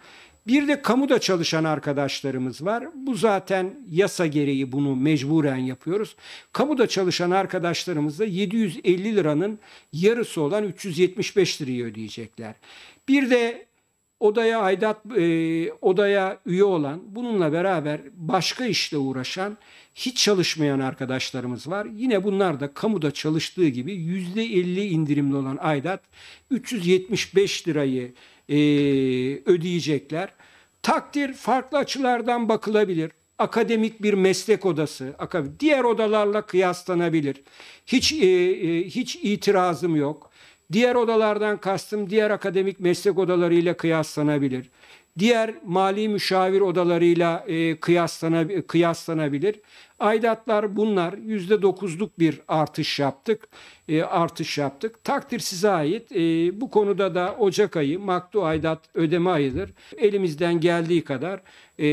Bir de kamuda çalışan arkadaşlarımız var. Bu zaten yasa gereği bunu mecburen yapıyoruz. Kamuda çalışan arkadaşlarımızda 750 liranın yarısı olan 375 lirayı ödeyecekler. Bir de odaya aidat e, odaya üye olan bununla beraber başka işle uğraşan hiç çalışmayan arkadaşlarımız var. Yine bunlar da kamuda çalıştığı gibi %50 indirimli olan aidat 375 lirayı e, ödeyecekler. Takdir farklı açılardan bakılabilir. Akademik bir meslek odası, diğer odalarla kıyaslanabilir. Hiç e, e, hiç itirazım yok. Diğer odalardan kastım diğer akademik meslek odalarıyla kıyaslanabilir diğer mali müşavir odalarıyla e, kıyaslanab kıyaslanabilir. Aidatlar bunlar yüzde dokuzluk bir artış yaptık. E, artış yaptık. Takdir size ait. E, bu konuda da Ocak ayı maktu aidat ödeme ayıdır. Elimizden geldiği kadar e,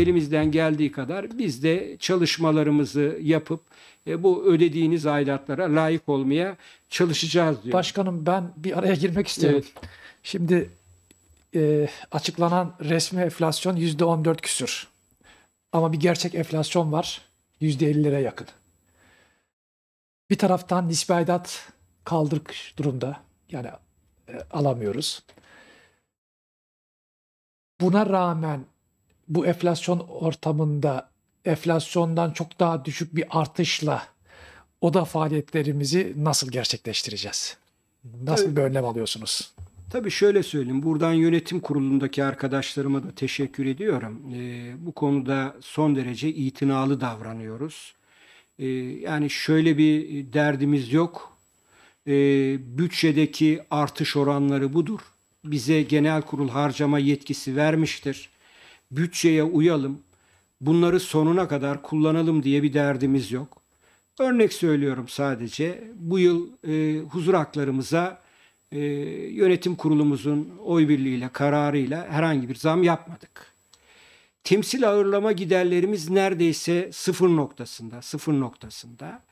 elimizden geldiği kadar biz de çalışmalarımızı yapıp e, bu ödediğiniz aidatlara layık olmaya çalışacağız diyor. Başkanım ben bir araya girmek istiyorum. Evet. Şimdi e, açıklanan resmi enflasyon %14 küsür. Ama bir gerçek enflasyon var %50'lere yakın. Bir taraftan nispi aidat kaldırık durumda. Yani e, alamıyoruz. Buna rağmen bu enflasyon ortamında enflasyondan çok daha düşük bir artışla o da faaliyetlerimizi nasıl gerçekleştireceğiz? Nasıl bir önlem alıyorsunuz? Tabii şöyle söyleyeyim. Buradan yönetim kurulundaki arkadaşlarıma da teşekkür ediyorum. E, bu konuda son derece itinalı davranıyoruz. E, yani şöyle bir derdimiz yok. E, bütçedeki artış oranları budur. Bize genel kurul harcama yetkisi vermiştir. Bütçeye uyalım. Bunları sonuna kadar kullanalım diye bir derdimiz yok. Örnek söylüyorum sadece. Bu yıl e, huzur haklarımıza e, yönetim kurulumuzun oy birliğiyle, kararıyla herhangi bir zam yapmadık. Temsil ağırlama giderlerimiz neredeyse sıfır noktasında, sıfır noktasında.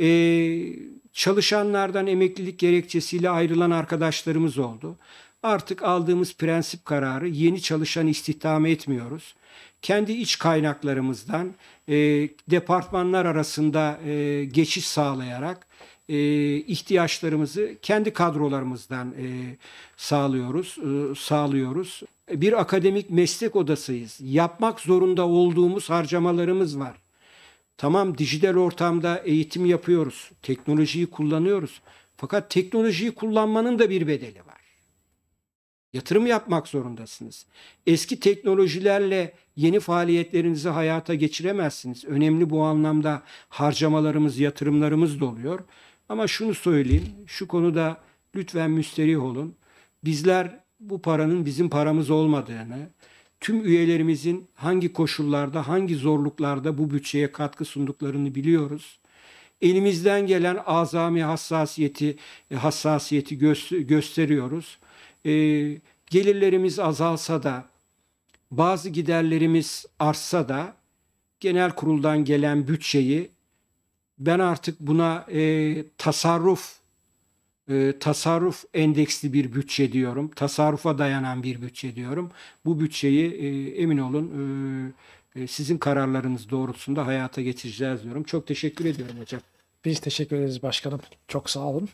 Ee, çalışanlardan emeklilik gerekçesiyle ayrılan arkadaşlarımız oldu. Artık aldığımız prensip kararı yeni çalışan istihdam etmiyoruz. Kendi iç kaynaklarımızdan e, departmanlar arasında e, geçiş sağlayarak e, ihtiyaçlarımızı kendi kadrolarımızdan e, sağlıyoruz, e, sağlıyoruz. Bir akademik meslek odasıyız. Yapmak zorunda olduğumuz harcamalarımız var. Tamam dijital ortamda eğitim yapıyoruz, teknolojiyi kullanıyoruz. Fakat teknolojiyi kullanmanın da bir bedeli var. Yatırım yapmak zorundasınız. Eski teknolojilerle yeni faaliyetlerinizi hayata geçiremezsiniz. Önemli bu anlamda harcamalarımız, yatırımlarımız da oluyor. Ama şunu söyleyeyim, şu konuda lütfen müsterih olun. Bizler bu paranın bizim paramız olmadığını, tüm üyelerimizin hangi koşullarda, hangi zorluklarda bu bütçeye katkı sunduklarını biliyoruz. Elimizden gelen azami hassasiyeti e, hassasiyeti gö- gösteriyoruz. Ee, gelirlerimiz azalsa da, bazı giderlerimiz artsa da genel kuruldan gelen bütçeyi ben artık buna e, tasarruf e, tasarruf endeksli bir bütçe diyorum. Tasarrufa dayanan bir bütçe diyorum. Bu bütçeyi e, emin olun e, e, sizin kararlarınız doğrultusunda hayata geçireceğiz diyorum. Çok teşekkür ediyorum hocam. Biz teşekkür ederiz başkanım. Çok sağ olun.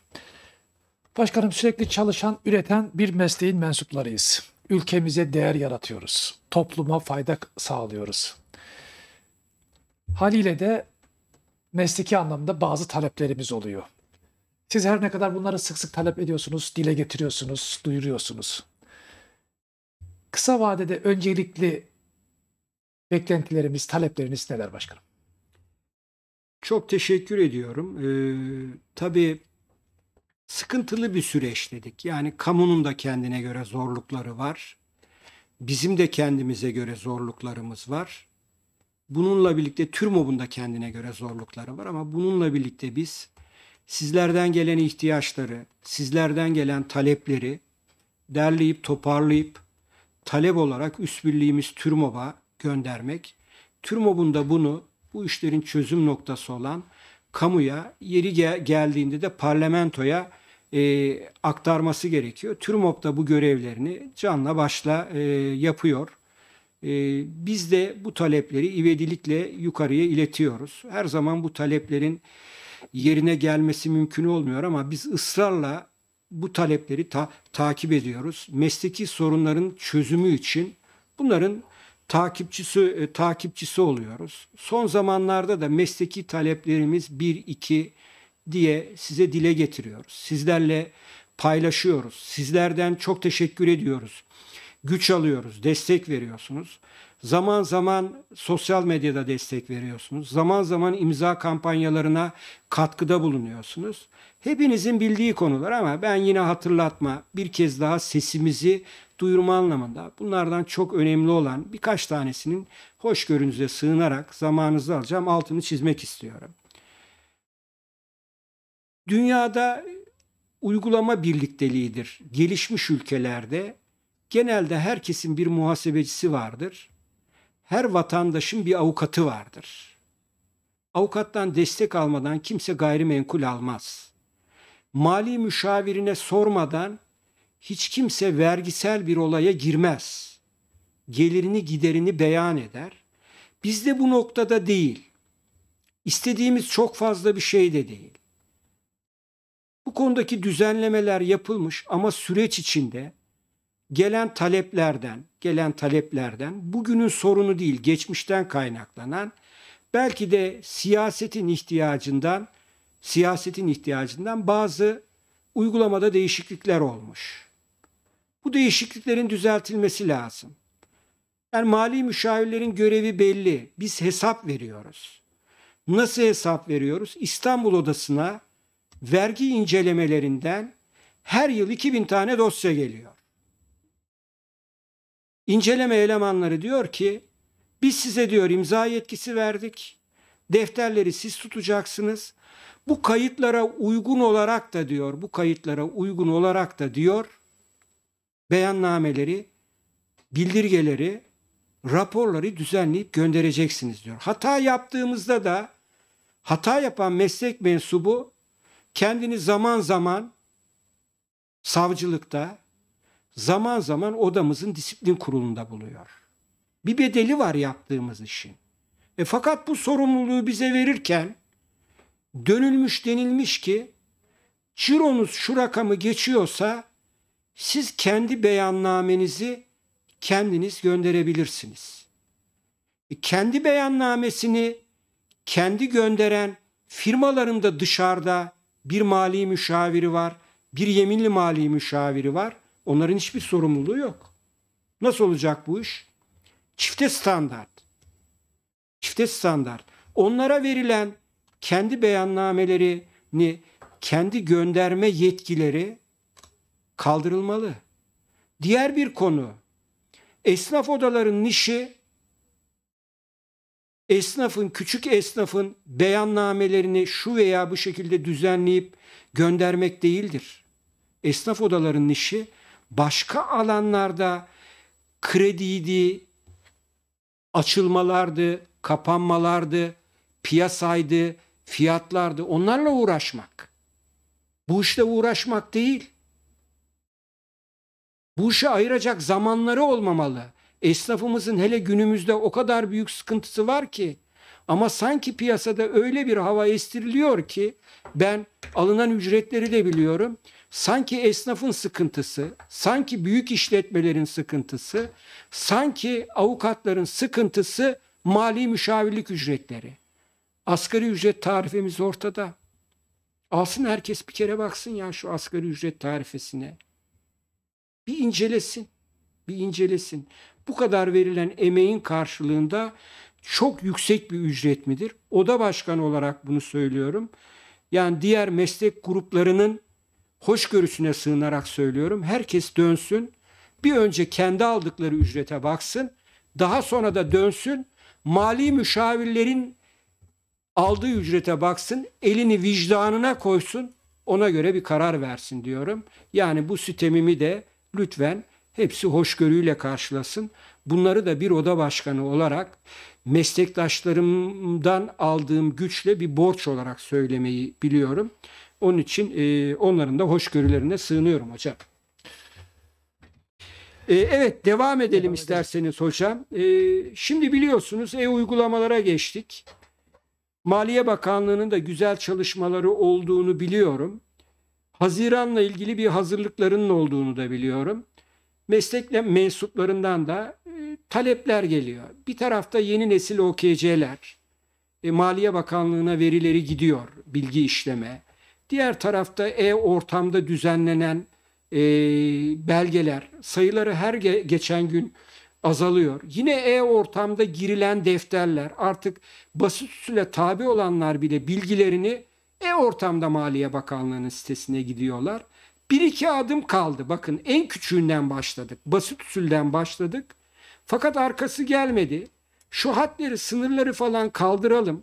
Başkanım sürekli çalışan, üreten bir mesleğin mensuplarıyız. Ülkemize değer yaratıyoruz. Topluma fayda sağlıyoruz. Haliyle de mesleki anlamda bazı taleplerimiz oluyor. Siz her ne kadar bunları sık sık talep ediyorsunuz, dile getiriyorsunuz, duyuruyorsunuz. Kısa vadede öncelikli beklentilerimiz, talepleriniz neler başkanım? Çok teşekkür ediyorum. Ee, tabii sıkıntılı bir süreç dedik. Yani kamunun da kendine göre zorlukları var. Bizim de kendimize göre zorluklarımız var. Bununla birlikte tür da kendine göre zorlukları var ama bununla birlikte biz sizlerden gelen ihtiyaçları, sizlerden gelen talepleri derleyip toparlayıp talep olarak üst birliğimiz TÜRMOB'a göndermek. TÜRMOB'un da bunu bu işlerin çözüm noktası olan kamuya yeri geldiğinde de parlamentoya e, aktarması gerekiyor. TÜRMOB da bu görevlerini canla başla e, yapıyor. Ee, biz de bu talepleri ivedilikle yukarıya iletiyoruz. Her zaman bu taleplerin yerine gelmesi mümkün olmuyor ama biz ısrarla bu talepleri ta- takip ediyoruz. Mesleki sorunların çözümü için bunların takipçisi e, takipçisi oluyoruz. Son zamanlarda da mesleki taleplerimiz 1 2 diye size dile getiriyoruz. Sizlerle paylaşıyoruz. Sizlerden çok teşekkür ediyoruz güç alıyoruz, destek veriyorsunuz. Zaman zaman sosyal medyada destek veriyorsunuz. Zaman zaman imza kampanyalarına katkıda bulunuyorsunuz. Hepinizin bildiği konular ama ben yine hatırlatma, bir kez daha sesimizi duyurma anlamında bunlardan çok önemli olan birkaç tanesinin hoşgörünüze sığınarak zamanınızı alacağım altını çizmek istiyorum. Dünyada uygulama birlikteliğidir. Gelişmiş ülkelerde genelde herkesin bir muhasebecisi vardır. Her vatandaşın bir avukatı vardır. Avukattan destek almadan kimse gayrimenkul almaz. Mali müşavirine sormadan hiç kimse vergisel bir olaya girmez. Gelirini giderini beyan eder. Biz de bu noktada değil. İstediğimiz çok fazla bir şey de değil. Bu konudaki düzenlemeler yapılmış ama süreç içinde gelen taleplerden, gelen taleplerden bugünün sorunu değil, geçmişten kaynaklanan belki de siyasetin ihtiyacından, siyasetin ihtiyacından bazı uygulamada değişiklikler olmuş. Bu değişikliklerin düzeltilmesi lazım. Yani mali müşavirlerin görevi belli. Biz hesap veriyoruz. Nasıl hesap veriyoruz? İstanbul Odası'na vergi incelemelerinden her yıl 2000 tane dosya geliyor. İnceleme elemanları diyor ki biz size diyor imza yetkisi verdik. Defterleri siz tutacaksınız. Bu kayıtlara uygun olarak da diyor, bu kayıtlara uygun olarak da diyor beyannameleri, bildirgeleri, raporları düzenleyip göndereceksiniz diyor. Hata yaptığımızda da hata yapan meslek mensubu kendini zaman zaman savcılıkta, zaman zaman odamızın disiplin kurulunda buluyor. Bir bedeli var yaptığımız işin. E fakat bu sorumluluğu bize verirken dönülmüş denilmiş ki çironuz şu rakamı geçiyorsa siz kendi beyannamenizi kendiniz gönderebilirsiniz. E kendi beyannamesini kendi gönderen firmalarında dışarıda bir mali müşaviri var, bir yeminli mali müşaviri var. Onların hiçbir sorumluluğu yok. Nasıl olacak bu iş? Çifte standart. Çifte standart. Onlara verilen kendi beyannamelerini, kendi gönderme yetkileri kaldırılmalı. Diğer bir konu. Esnaf odalarının işi esnafın, küçük esnafın beyannamelerini şu veya bu şekilde düzenleyip göndermek değildir. Esnaf odalarının işi başka alanlarda krediydi, açılmalardı, kapanmalardı, piyasaydı, fiyatlardı. Onlarla uğraşmak. Bu işle uğraşmak değil. Bu işe ayıracak zamanları olmamalı. Esnafımızın hele günümüzde o kadar büyük sıkıntısı var ki ama sanki piyasada öyle bir hava estiriliyor ki ben alınan ücretleri de biliyorum sanki esnafın sıkıntısı, sanki büyük işletmelerin sıkıntısı, sanki avukatların sıkıntısı mali müşavirlik ücretleri. Asgari ücret tarifemiz ortada. Alsın herkes bir kere baksın ya şu asgari ücret tarifesine. Bir incelesin. Bir incelesin. Bu kadar verilen emeğin karşılığında çok yüksek bir ücret midir? Oda başkan olarak bunu söylüyorum. Yani diğer meslek gruplarının hoşgörüsüne sığınarak söylüyorum. Herkes dönsün. Bir önce kendi aldıkları ücrete baksın. Daha sonra da dönsün. Mali müşavirlerin aldığı ücrete baksın. Elini vicdanına koysun. Ona göre bir karar versin diyorum. Yani bu sistemimi de lütfen hepsi hoşgörüyle karşılasın. Bunları da bir oda başkanı olarak meslektaşlarımdan aldığım güçle bir borç olarak söylemeyi biliyorum. Onun için e, onların da hoşgörülerine sığınıyorum hocam. E, evet devam edelim devam isterseniz edelim. hocam. E, şimdi biliyorsunuz e-uygulamalara geçtik. Maliye Bakanlığı'nın da güzel çalışmaları olduğunu biliyorum. Haziran'la ilgili bir hazırlıklarının olduğunu da biliyorum. Meslekle mensuplarından da e, talepler geliyor. Bir tarafta yeni nesil OKC'ler, e, Maliye Bakanlığı'na verileri gidiyor, bilgi işleme. Diğer tarafta e-ortamda düzenlenen e, belgeler sayıları her ge- geçen gün azalıyor. Yine e-ortamda girilen defterler artık basit üsüle tabi olanlar bile bilgilerini e-ortamda Maliye Bakanlığı'nın sitesine gidiyorlar. Bir iki adım kaldı. Bakın en küçüğünden başladık. Basit usulden başladık. Fakat arkası gelmedi. Şu hatları, sınırları falan kaldıralım.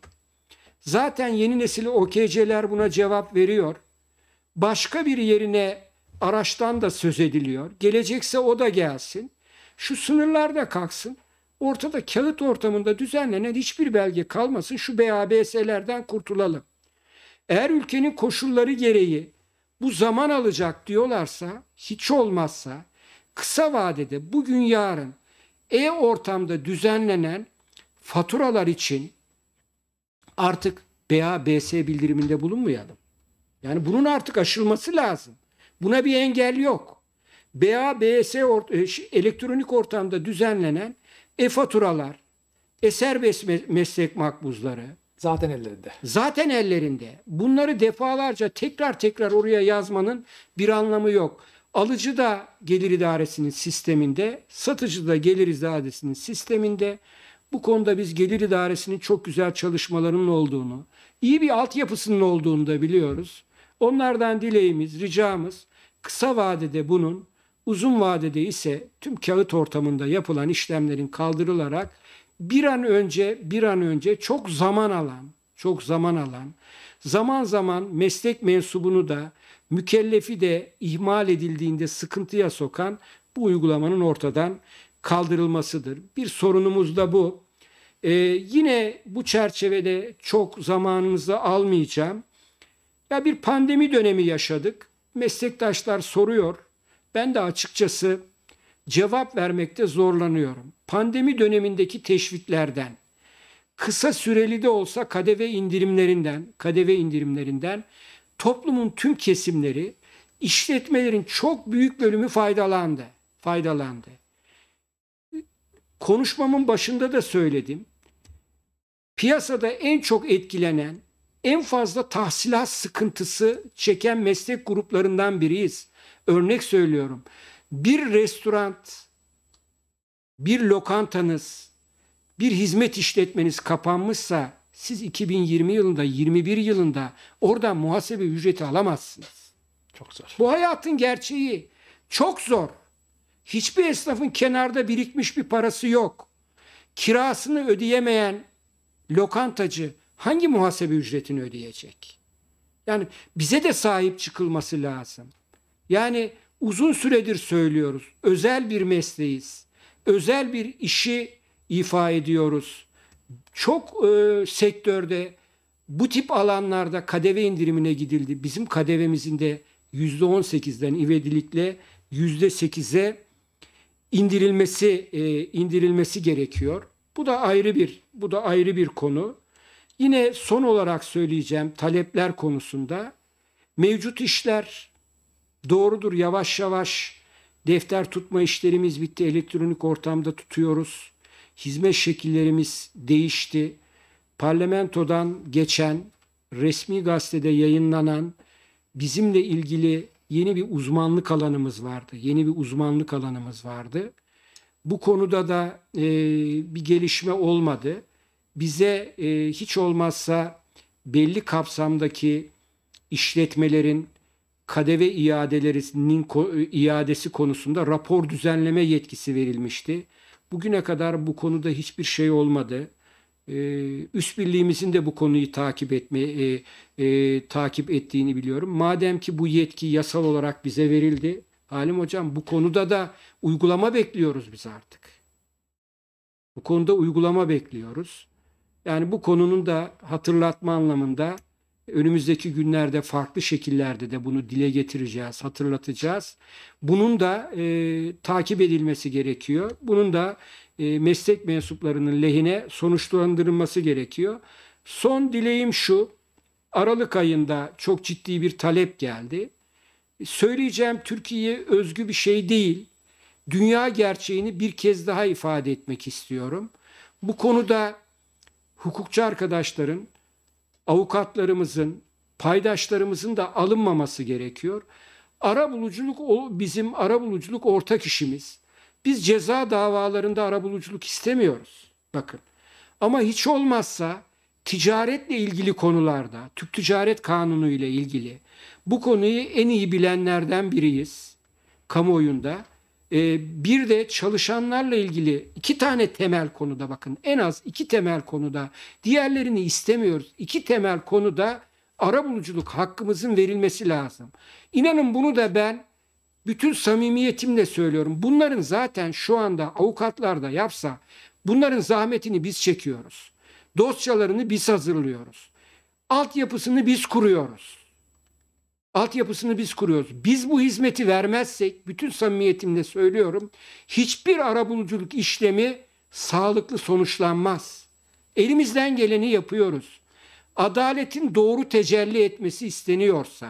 Zaten yeni nesil OKC'ler buna cevap veriyor. Başka bir yerine araçtan da söz ediliyor. Gelecekse o da gelsin. Şu sınırlar da kalksın. Ortada kağıt ortamında düzenlenen hiçbir belge kalmasın. Şu BABS'lerden kurtulalım. Eğer ülkenin koşulları gereği bu zaman alacak diyorlarsa, hiç olmazsa kısa vadede bugün yarın e ortamda düzenlenen faturalar için artık BA, BS bildiriminde bulunmayalım. Yani bunun artık aşılması lazım. Buna bir engel yok. BA, BS or e, elektronik ortamda düzenlenen e-faturalar, e-serbest meslek makbuzları, Zaten ellerinde. Zaten ellerinde. Bunları defalarca tekrar tekrar oraya yazmanın bir anlamı yok. Alıcı da gelir idaresinin sisteminde, satıcı da gelir idaresinin sisteminde bu konuda biz gelir idaresinin çok güzel çalışmalarının olduğunu, iyi bir altyapısının olduğunu da biliyoruz. Onlardan dileğimiz, ricamız kısa vadede bunun, uzun vadede ise tüm kağıt ortamında yapılan işlemlerin kaldırılarak bir an önce bir an önce çok zaman alan, çok zaman alan, zaman zaman meslek mensubunu da mükellefi de ihmal edildiğinde sıkıntıya sokan bu uygulamanın ortadan kaldırılmasıdır. Bir sorunumuz da bu. Ee, yine bu çerçevede çok zamanınızı almayacağım. Ya bir pandemi dönemi yaşadık. Meslektaşlar soruyor. Ben de açıkçası cevap vermekte zorlanıyorum. Pandemi dönemindeki teşviklerden, kısa süreli de olsa KDV indirimlerinden, KDV indirimlerinden toplumun tüm kesimleri, işletmelerin çok büyük bölümü faydalandı. Faydalandı konuşmamın başında da söyledim. Piyasada en çok etkilenen, en fazla tahsilat sıkıntısı çeken meslek gruplarından biriyiz. Örnek söylüyorum. Bir restoran, bir lokantanız, bir hizmet işletmeniz kapanmışsa siz 2020 yılında, 21 yılında oradan muhasebe ücreti alamazsınız. Çok zor. Bu hayatın gerçeği çok zor. Hiçbir esnafın kenarda birikmiş bir parası yok. Kirasını ödeyemeyen lokantacı hangi muhasebe ücretini ödeyecek? Yani bize de sahip çıkılması lazım. Yani uzun süredir söylüyoruz. Özel bir mesleğiz. Özel bir işi ifa ediyoruz. Çok e, sektörde bu tip alanlarda kadeve indirimine gidildi. Bizim kadevemizin de %18'den ivedilikle %8'e indirilmesi e, indirilmesi gerekiyor. Bu da ayrı bir bu da ayrı bir konu. Yine son olarak söyleyeceğim talepler konusunda mevcut işler doğrudur yavaş yavaş defter tutma işlerimiz bitti. Elektronik ortamda tutuyoruz. Hizmet şekillerimiz değişti. Parlamentodan geçen resmi gazetede yayınlanan bizimle ilgili yeni bir uzmanlık alanımız vardı. Yeni bir uzmanlık alanımız vardı. Bu konuda da e, bir gelişme olmadı. Bize e, hiç olmazsa belli kapsamdaki işletmelerin KDV iadelerinin e, iadesi konusunda rapor düzenleme yetkisi verilmişti. Bugüne kadar bu konuda hiçbir şey olmadı. Ee, üst birliğimizin de bu konuyu takip etme e, e, takip ettiğini biliyorum. Madem ki bu yetki yasal olarak bize verildi, Halim Hocam bu konuda da uygulama bekliyoruz biz artık. Bu konuda uygulama bekliyoruz. Yani bu konunun da hatırlatma anlamında önümüzdeki günlerde farklı şekillerde de bunu dile getireceğiz, hatırlatacağız. Bunun da e, takip edilmesi gerekiyor. Bunun da e, meslek mensuplarının lehine sonuçlandırılması gerekiyor. Son dileğim şu. Aralık ayında çok ciddi bir talep geldi. Söyleyeceğim Türkiye özgü bir şey değil. Dünya gerçeğini bir kez daha ifade etmek istiyorum. Bu konuda hukukçu arkadaşların, avukatlarımızın, paydaşlarımızın da alınmaması gerekiyor. Arabuluculuk o bizim arabuluculuk ortak işimiz. Biz ceza davalarında arabuluculuk istemiyoruz. Bakın. Ama hiç olmazsa ticaretle ilgili konularda, Türk Ticaret Kanunu ile ilgili bu konuyu en iyi bilenlerden biriyiz kamuoyunda. Ee, bir de çalışanlarla ilgili iki tane temel konuda bakın en az iki temel konuda diğerlerini istemiyoruz. İki temel konuda arabuluculuk hakkımızın verilmesi lazım. İnanın bunu da ben bütün samimiyetimle söylüyorum. Bunların zaten şu anda avukatlar da yapsa bunların zahmetini biz çekiyoruz. Dosyalarını biz hazırlıyoruz. Altyapısını biz kuruyoruz. Altyapısını biz kuruyoruz. Biz bu hizmeti vermezsek bütün samimiyetimle söylüyorum hiçbir arabuluculuk işlemi sağlıklı sonuçlanmaz. Elimizden geleni yapıyoruz. Adaletin doğru tecelli etmesi isteniyorsa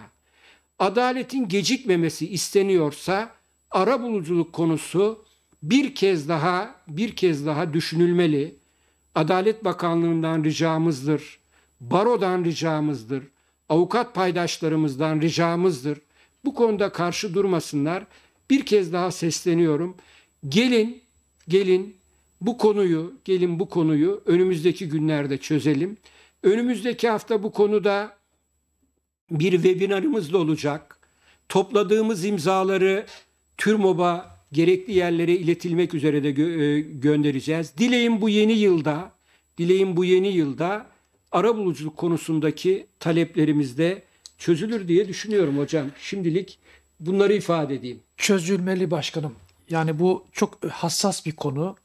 adaletin gecikmemesi isteniyorsa ara buluculuk konusu bir kez daha bir kez daha düşünülmeli. Adalet Bakanlığı'ndan ricamızdır. Barodan ricamızdır. Avukat paydaşlarımızdan ricamızdır. Bu konuda karşı durmasınlar. Bir kez daha sesleniyorum. Gelin, gelin bu konuyu, gelin bu konuyu önümüzdeki günlerde çözelim. Önümüzdeki hafta bu konuda bir webinarımız da olacak. Topladığımız imzaları TÜRMOB'a gerekli yerlere iletilmek üzere de gö- e, göndereceğiz. Dileyin bu yeni yılda, dileyin bu yeni yılda arabuluculuk konusundaki taleplerimiz de çözülür diye düşünüyorum hocam. Şimdilik bunları ifade edeyim. Çözülmeli başkanım. Yani bu çok hassas bir konu.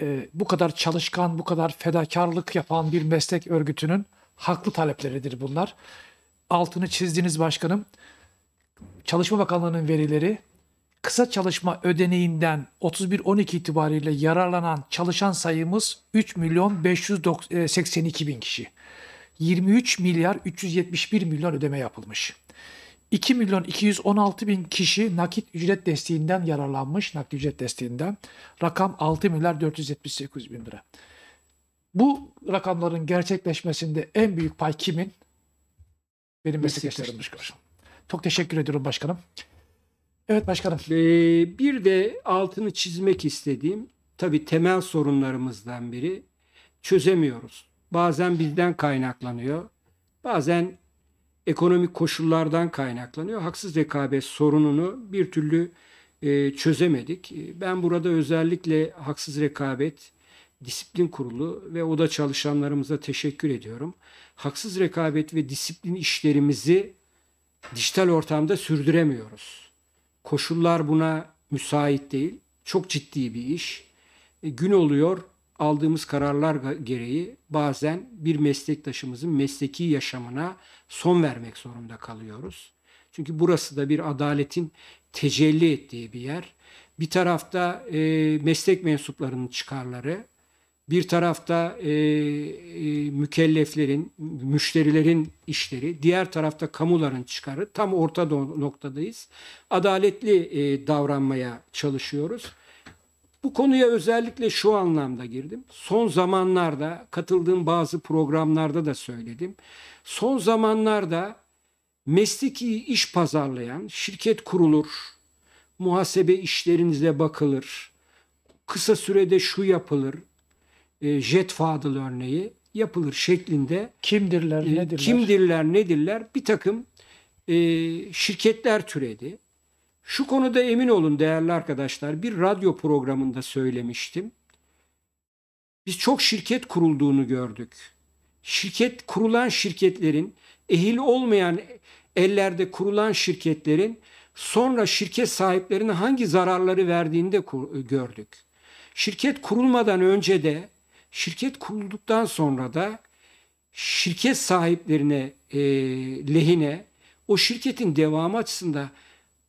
Ee, bu kadar çalışkan, bu kadar fedakarlık yapan bir meslek örgütünün haklı talepleridir bunlar altını çizdiniz başkanım. Çalışma Bakanlığı'nın verileri kısa çalışma ödeneğinden 31-12 itibariyle yararlanan çalışan sayımız 3 milyon 582 e, bin kişi. 23 milyar 371 milyon ödeme yapılmış. 2 milyon 216 bin kişi nakit ücret desteğinden yararlanmış, nakit ücret desteğinden. Rakam 6 milyar 478 bin lira. Bu rakamların gerçekleşmesinde en büyük pay kimin? Benim meslektaşlarımdır. Çok teşekkür ediyorum başkanım. Evet başkanım. Ee, bir de altını çizmek istediğim tabii temel sorunlarımızdan biri çözemiyoruz. Bazen bizden kaynaklanıyor. Bazen ekonomik koşullardan kaynaklanıyor. Haksız rekabet sorununu bir türlü e, çözemedik. E, ben burada özellikle haksız rekabet disiplin kurulu ve oda çalışanlarımıza teşekkür ediyorum haksız rekabet ve disiplin işlerimizi dijital ortamda sürdüremiyoruz. Koşullar buna müsait değil. Çok ciddi bir iş. E, gün oluyor aldığımız kararlar gereği bazen bir meslektaşımızın mesleki yaşamına son vermek zorunda kalıyoruz. Çünkü burası da bir adaletin tecelli ettiği bir yer. Bir tarafta e, meslek mensuplarının çıkarları, bir tarafta e, e, mükelleflerin, müşterilerin işleri, diğer tarafta kamuların çıkarı. Tam orta noktadayız. Adaletli e, davranmaya çalışıyoruz. Bu konuya özellikle şu anlamda girdim. Son zamanlarda katıldığım bazı programlarda da söyledim. Son zamanlarda mesleki iş pazarlayan şirket kurulur, muhasebe işlerinize bakılır, kısa sürede şu yapılır, e, jet fadıl örneği yapılır şeklinde kimdirler e, nedirler kimdirler nedirler bir takım e, şirketler türedi. Şu konuda emin olun değerli arkadaşlar bir radyo programında söylemiştim. Biz çok şirket kurulduğunu gördük. Şirket kurulan şirketlerin ehil olmayan ellerde kurulan şirketlerin sonra şirket sahiplerine hangi zararları verdiğini de gördük. Şirket kurulmadan önce de Şirket kurulduktan sonra da şirket sahiplerine e, lehine o şirketin devamı açısında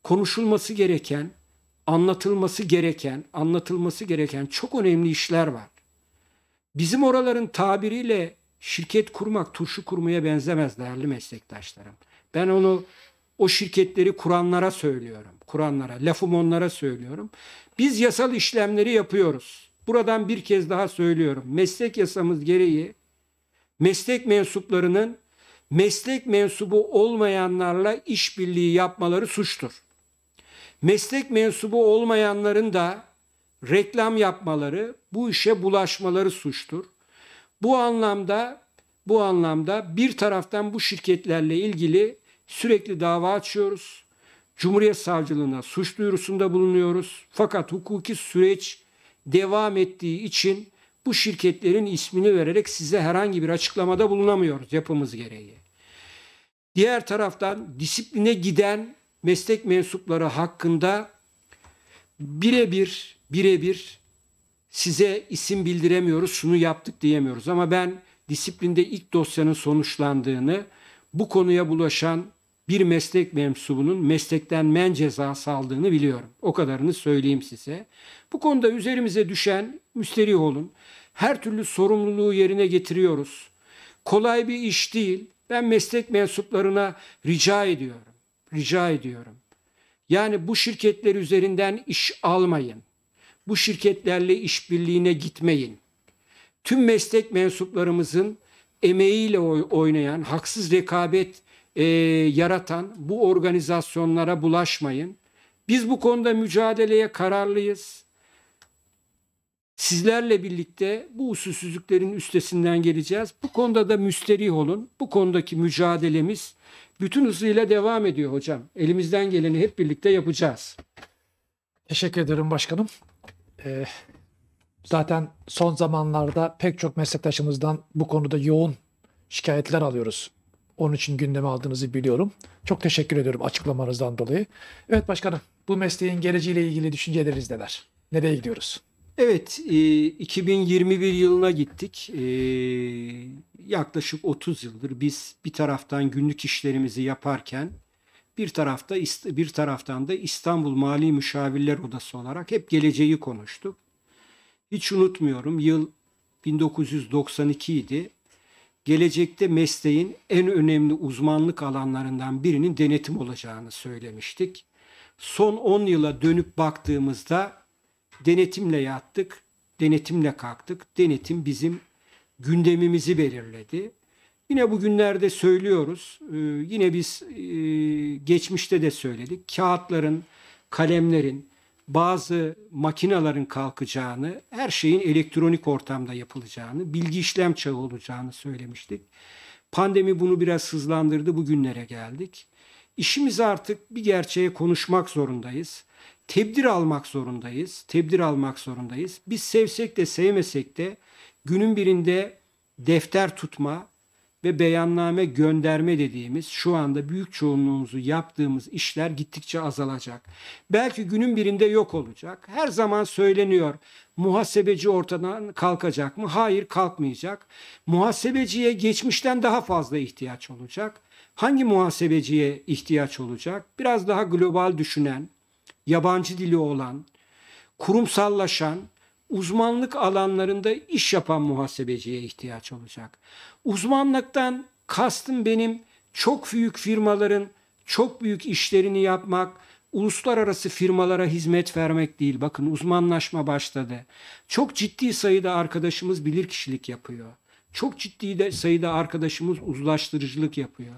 konuşulması gereken, anlatılması gereken, anlatılması gereken çok önemli işler var. Bizim oraların tabiriyle şirket kurmak turşu kurmaya benzemez değerli meslektaşlarım. Ben onu o şirketleri kuranlara söylüyorum. Kuranlara, lafım onlara söylüyorum. Biz yasal işlemleri yapıyoruz. Buradan bir kez daha söylüyorum. Meslek yasamız gereği meslek mensuplarının meslek mensubu olmayanlarla işbirliği yapmaları suçtur. Meslek mensubu olmayanların da reklam yapmaları, bu işe bulaşmaları suçtur. Bu anlamda bu anlamda bir taraftan bu şirketlerle ilgili sürekli dava açıyoruz. Cumhuriyet Savcılığına suç duyurusunda bulunuyoruz. Fakat hukuki süreç devam ettiği için bu şirketlerin ismini vererek size herhangi bir açıklamada bulunamıyoruz yapımız gereği. Diğer taraftan disipline giden meslek mensupları hakkında birebir birebir size isim bildiremiyoruz, şunu yaptık diyemiyoruz ama ben disiplinde ilk dosyanın sonuçlandığını, bu konuya bulaşan bir meslek mensubunun meslekten men cezası aldığını biliyorum. O kadarını söyleyeyim size. Bu konuda üzerimize düşen müsterih olun. Her türlü sorumluluğu yerine getiriyoruz. Kolay bir iş değil. Ben meslek mensuplarına rica ediyorum. Rica ediyorum. Yani bu şirketler üzerinden iş almayın. Bu şirketlerle işbirliğine gitmeyin. Tüm meslek mensuplarımızın emeğiyle oynayan haksız rekabet e, yaratan bu organizasyonlara bulaşmayın. Biz bu konuda mücadeleye kararlıyız. Sizlerle birlikte bu usulsüzlüklerin üstesinden geleceğiz. Bu konuda da müsterih olun. Bu konudaki mücadelemiz bütün hızıyla devam ediyor hocam. Elimizden geleni hep birlikte yapacağız. Teşekkür ederim başkanım. Ee, zaten son zamanlarda pek çok meslektaşımızdan bu konuda yoğun şikayetler alıyoruz. Onun için gündeme aldığınızı biliyorum. Çok teşekkür ediyorum açıklamanızdan dolayı. Evet başkanım bu mesleğin geleceğiyle ilgili düşünceleriniz neler? Nereye gidiyoruz? Evet, 2021 e, yılına gittik. E, yaklaşık 30 yıldır biz bir taraftan günlük işlerimizi yaparken bir tarafta bir taraftan da İstanbul Mali Müşavirler Odası olarak hep geleceği konuştuk. Hiç unutmuyorum. Yıl 1992 idi gelecekte mesleğin en önemli uzmanlık alanlarından birinin denetim olacağını söylemiştik. Son 10 yıla dönüp baktığımızda denetimle yattık, denetimle kalktık. Denetim bizim gündemimizi belirledi. Yine bugünlerde söylüyoruz. Ee, yine biz e, geçmişte de söyledik. Kağıtların, kalemlerin bazı makinelerin kalkacağını, her şeyin elektronik ortamda yapılacağını, bilgi işlem çağı olacağını söylemiştik. Pandemi bunu biraz hızlandırdı, bugünlere geldik. İşimiz artık bir gerçeğe konuşmak zorundayız. Tebdir almak zorundayız. Tebdir almak zorundayız. Biz sevsek de sevmesek de günün birinde defter tutma, ve beyanname gönderme dediğimiz şu anda büyük çoğunluğumuzu yaptığımız işler gittikçe azalacak. Belki günün birinde yok olacak. Her zaman söyleniyor muhasebeci ortadan kalkacak mı? Hayır kalkmayacak. Muhasebeciye geçmişten daha fazla ihtiyaç olacak. Hangi muhasebeciye ihtiyaç olacak? Biraz daha global düşünen, yabancı dili olan, kurumsallaşan, uzmanlık alanlarında iş yapan muhasebeciye ihtiyaç olacak. Uzmanlıktan kastım benim çok büyük firmaların çok büyük işlerini yapmak, uluslararası firmalara hizmet vermek değil. Bakın uzmanlaşma başladı. Çok ciddi sayıda arkadaşımız bilirkişilik yapıyor. Çok ciddi de sayıda arkadaşımız uzlaştırıcılık yapıyor.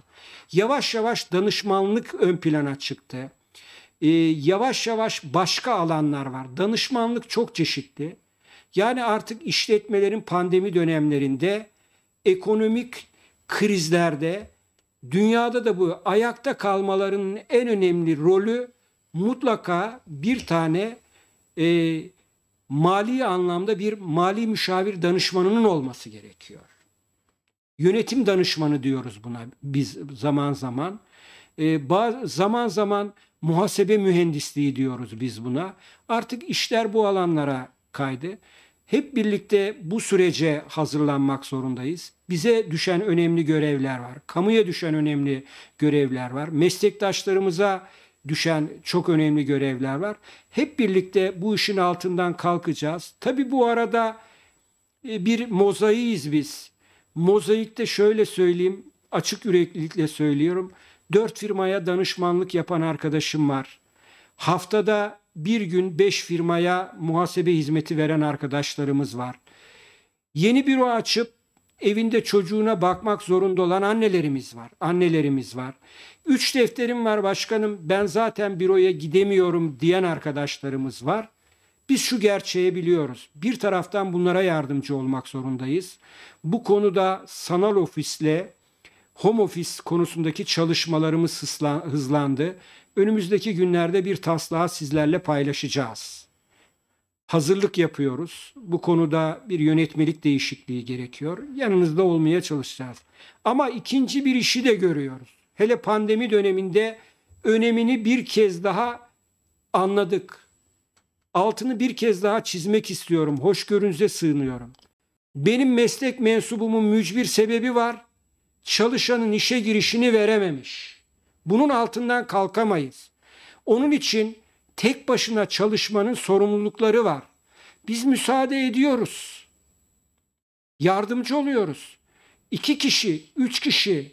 Yavaş yavaş danışmanlık ön plana çıktı e, yavaş yavaş başka alanlar var. Danışmanlık çok çeşitli. Yani artık işletmelerin pandemi dönemlerinde ekonomik krizlerde dünyada da bu ayakta kalmalarının en önemli rolü mutlaka bir tane e, mali anlamda bir mali müşavir danışmanının olması gerekiyor. Yönetim danışmanı diyoruz buna biz zaman zaman. E, bazı, zaman zaman Muhasebe mühendisliği diyoruz biz buna. Artık işler bu alanlara kaydı. Hep birlikte bu sürece hazırlanmak zorundayız. Bize düşen önemli görevler var. Kamuya düşen önemli görevler var. Meslektaşlarımıza düşen çok önemli görevler var. Hep birlikte bu işin altından kalkacağız. Tabi bu arada e, bir mozaiyiz biz. Mozaikte şöyle söyleyeyim, açık yüreklilikle söylüyorum. 4 firmaya danışmanlık yapan arkadaşım var. Haftada bir gün 5 firmaya muhasebe hizmeti veren arkadaşlarımız var. Yeni büro açıp evinde çocuğuna bakmak zorunda olan annelerimiz var. Annelerimiz var. Üç defterim var başkanım ben zaten büroya gidemiyorum diyen arkadaşlarımız var. Biz şu gerçeği biliyoruz. Bir taraftan bunlara yardımcı olmak zorundayız. Bu konuda sanal ofisle home office konusundaki çalışmalarımız hızlandı. Önümüzdeki günlerde bir taslağı sizlerle paylaşacağız. Hazırlık yapıyoruz. Bu konuda bir yönetmelik değişikliği gerekiyor. Yanınızda olmaya çalışacağız. Ama ikinci bir işi de görüyoruz. Hele pandemi döneminde önemini bir kez daha anladık. Altını bir kez daha çizmek istiyorum. Hoşgörünüze sığınıyorum. Benim meslek mensubumun mücbir sebebi var çalışanın işe girişini verememiş. Bunun altından kalkamayız. Onun için tek başına çalışmanın sorumlulukları var. Biz müsaade ediyoruz. Yardımcı oluyoruz. İki kişi, üç kişi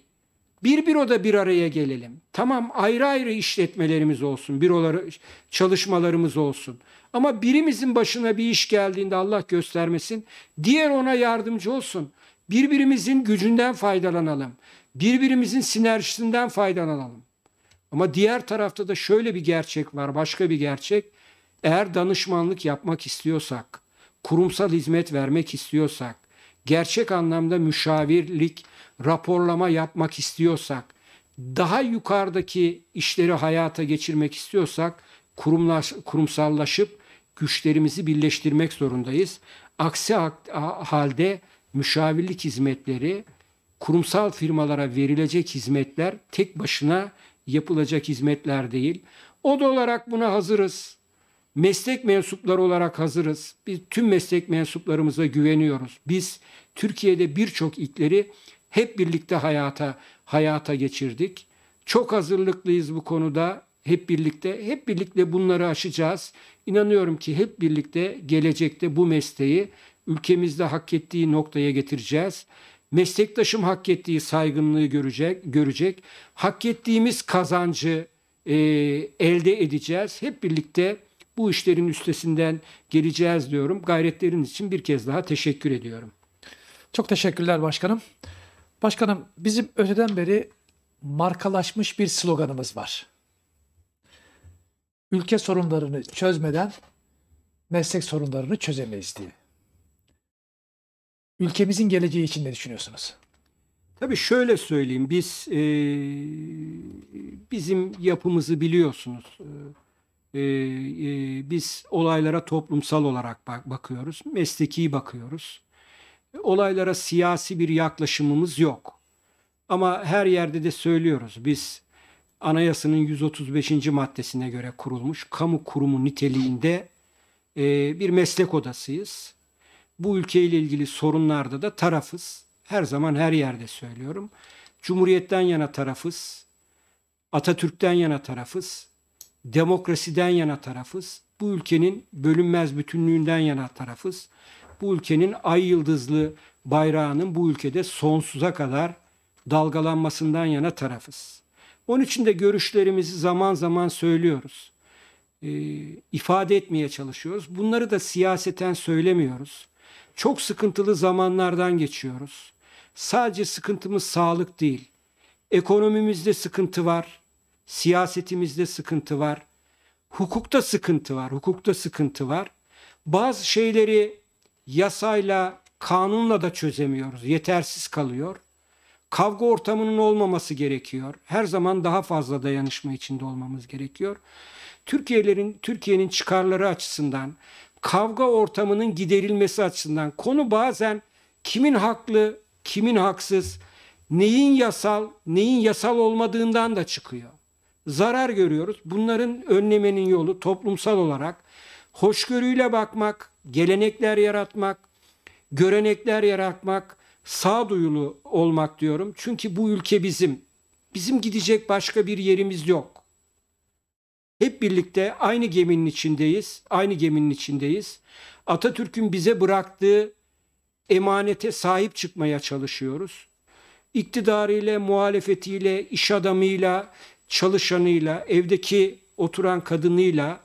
bir büroda bir araya gelelim. Tamam ayrı ayrı işletmelerimiz olsun, büroları, çalışmalarımız olsun. Ama birimizin başına bir iş geldiğinde Allah göstermesin, diğer ona yardımcı olsun. Birbirimizin gücünden faydalanalım. Birbirimizin sinerjisinden faydalanalım. Ama diğer tarafta da şöyle bir gerçek var, başka bir gerçek. Eğer danışmanlık yapmak istiyorsak, kurumsal hizmet vermek istiyorsak, gerçek anlamda müşavirlik, raporlama yapmak istiyorsak, daha yukarıdaki işleri hayata geçirmek istiyorsak kurumlaş, kurumsallaşıp güçlerimizi birleştirmek zorundayız. Aksi halde müşavirlik hizmetleri, kurumsal firmalara verilecek hizmetler tek başına yapılacak hizmetler değil. O da olarak buna hazırız. Meslek mensupları olarak hazırız. Biz tüm meslek mensuplarımıza güveniyoruz. Biz Türkiye'de birçok ilkleri hep birlikte hayata hayata geçirdik. Çok hazırlıklıyız bu konuda. Hep birlikte hep birlikte bunları aşacağız. İnanıyorum ki hep birlikte gelecekte bu mesleği ülkemizde hak ettiği noktaya getireceğiz. Meslektaşım hak ettiği saygınlığı görecek, görecek. Hak ettiğimiz kazancı e, elde edeceğiz. Hep birlikte bu işlerin üstesinden geleceğiz diyorum. Gayretleriniz için bir kez daha teşekkür ediyorum. Çok teşekkürler başkanım. Başkanım bizim öteden beri markalaşmış bir sloganımız var. Ülke sorunlarını çözmeden meslek sorunlarını çözemeyiz diye ülkemizin geleceği için ne düşünüyorsunuz? Tabii şöyle söyleyeyim biz e, bizim yapımızı biliyorsunuz. E, e, biz olaylara toplumsal olarak bak bakıyoruz, mesleki bakıyoruz. Olaylara siyasi bir yaklaşımımız yok. Ama her yerde de söylüyoruz biz anayasanın 135. maddesine göre kurulmuş kamu kurumu niteliğinde e, bir meslek odasıyız bu ülkeyle ilgili sorunlarda da tarafız. Her zaman her yerde söylüyorum. Cumhuriyetten yana tarafız. Atatürk'ten yana tarafız. Demokrasiden yana tarafız. Bu ülkenin bölünmez bütünlüğünden yana tarafız. Bu ülkenin ay yıldızlı bayrağının bu ülkede sonsuza kadar dalgalanmasından yana tarafız. Onun için de görüşlerimizi zaman zaman söylüyoruz. E, ifade etmeye çalışıyoruz. Bunları da siyaseten söylemiyoruz. Çok sıkıntılı zamanlardan geçiyoruz. Sadece sıkıntımız sağlık değil. Ekonomimizde sıkıntı var. Siyasetimizde sıkıntı var. Hukukta sıkıntı var. Hukukta sıkıntı var. Bazı şeyleri yasayla, kanunla da çözemiyoruz. Yetersiz kalıyor. Kavga ortamının olmaması gerekiyor. Her zaman daha fazla dayanışma içinde olmamız gerekiyor. Türkiye'lerin Türkiye'nin çıkarları açısından kavga ortamının giderilmesi açısından konu bazen kimin haklı, kimin haksız, neyin yasal, neyin yasal olmadığından da çıkıyor. Zarar görüyoruz. Bunların önlemenin yolu toplumsal olarak hoşgörüyle bakmak, gelenekler yaratmak, görenekler yaratmak, sağduyulu olmak diyorum. Çünkü bu ülke bizim. Bizim gidecek başka bir yerimiz yok. Hep birlikte aynı geminin içindeyiz. Aynı geminin içindeyiz. Atatürk'ün bize bıraktığı emanete sahip çıkmaya çalışıyoruz. İktidarıyla, muhalefetiyle, iş adamıyla, çalışanıyla, evdeki oturan kadınıyla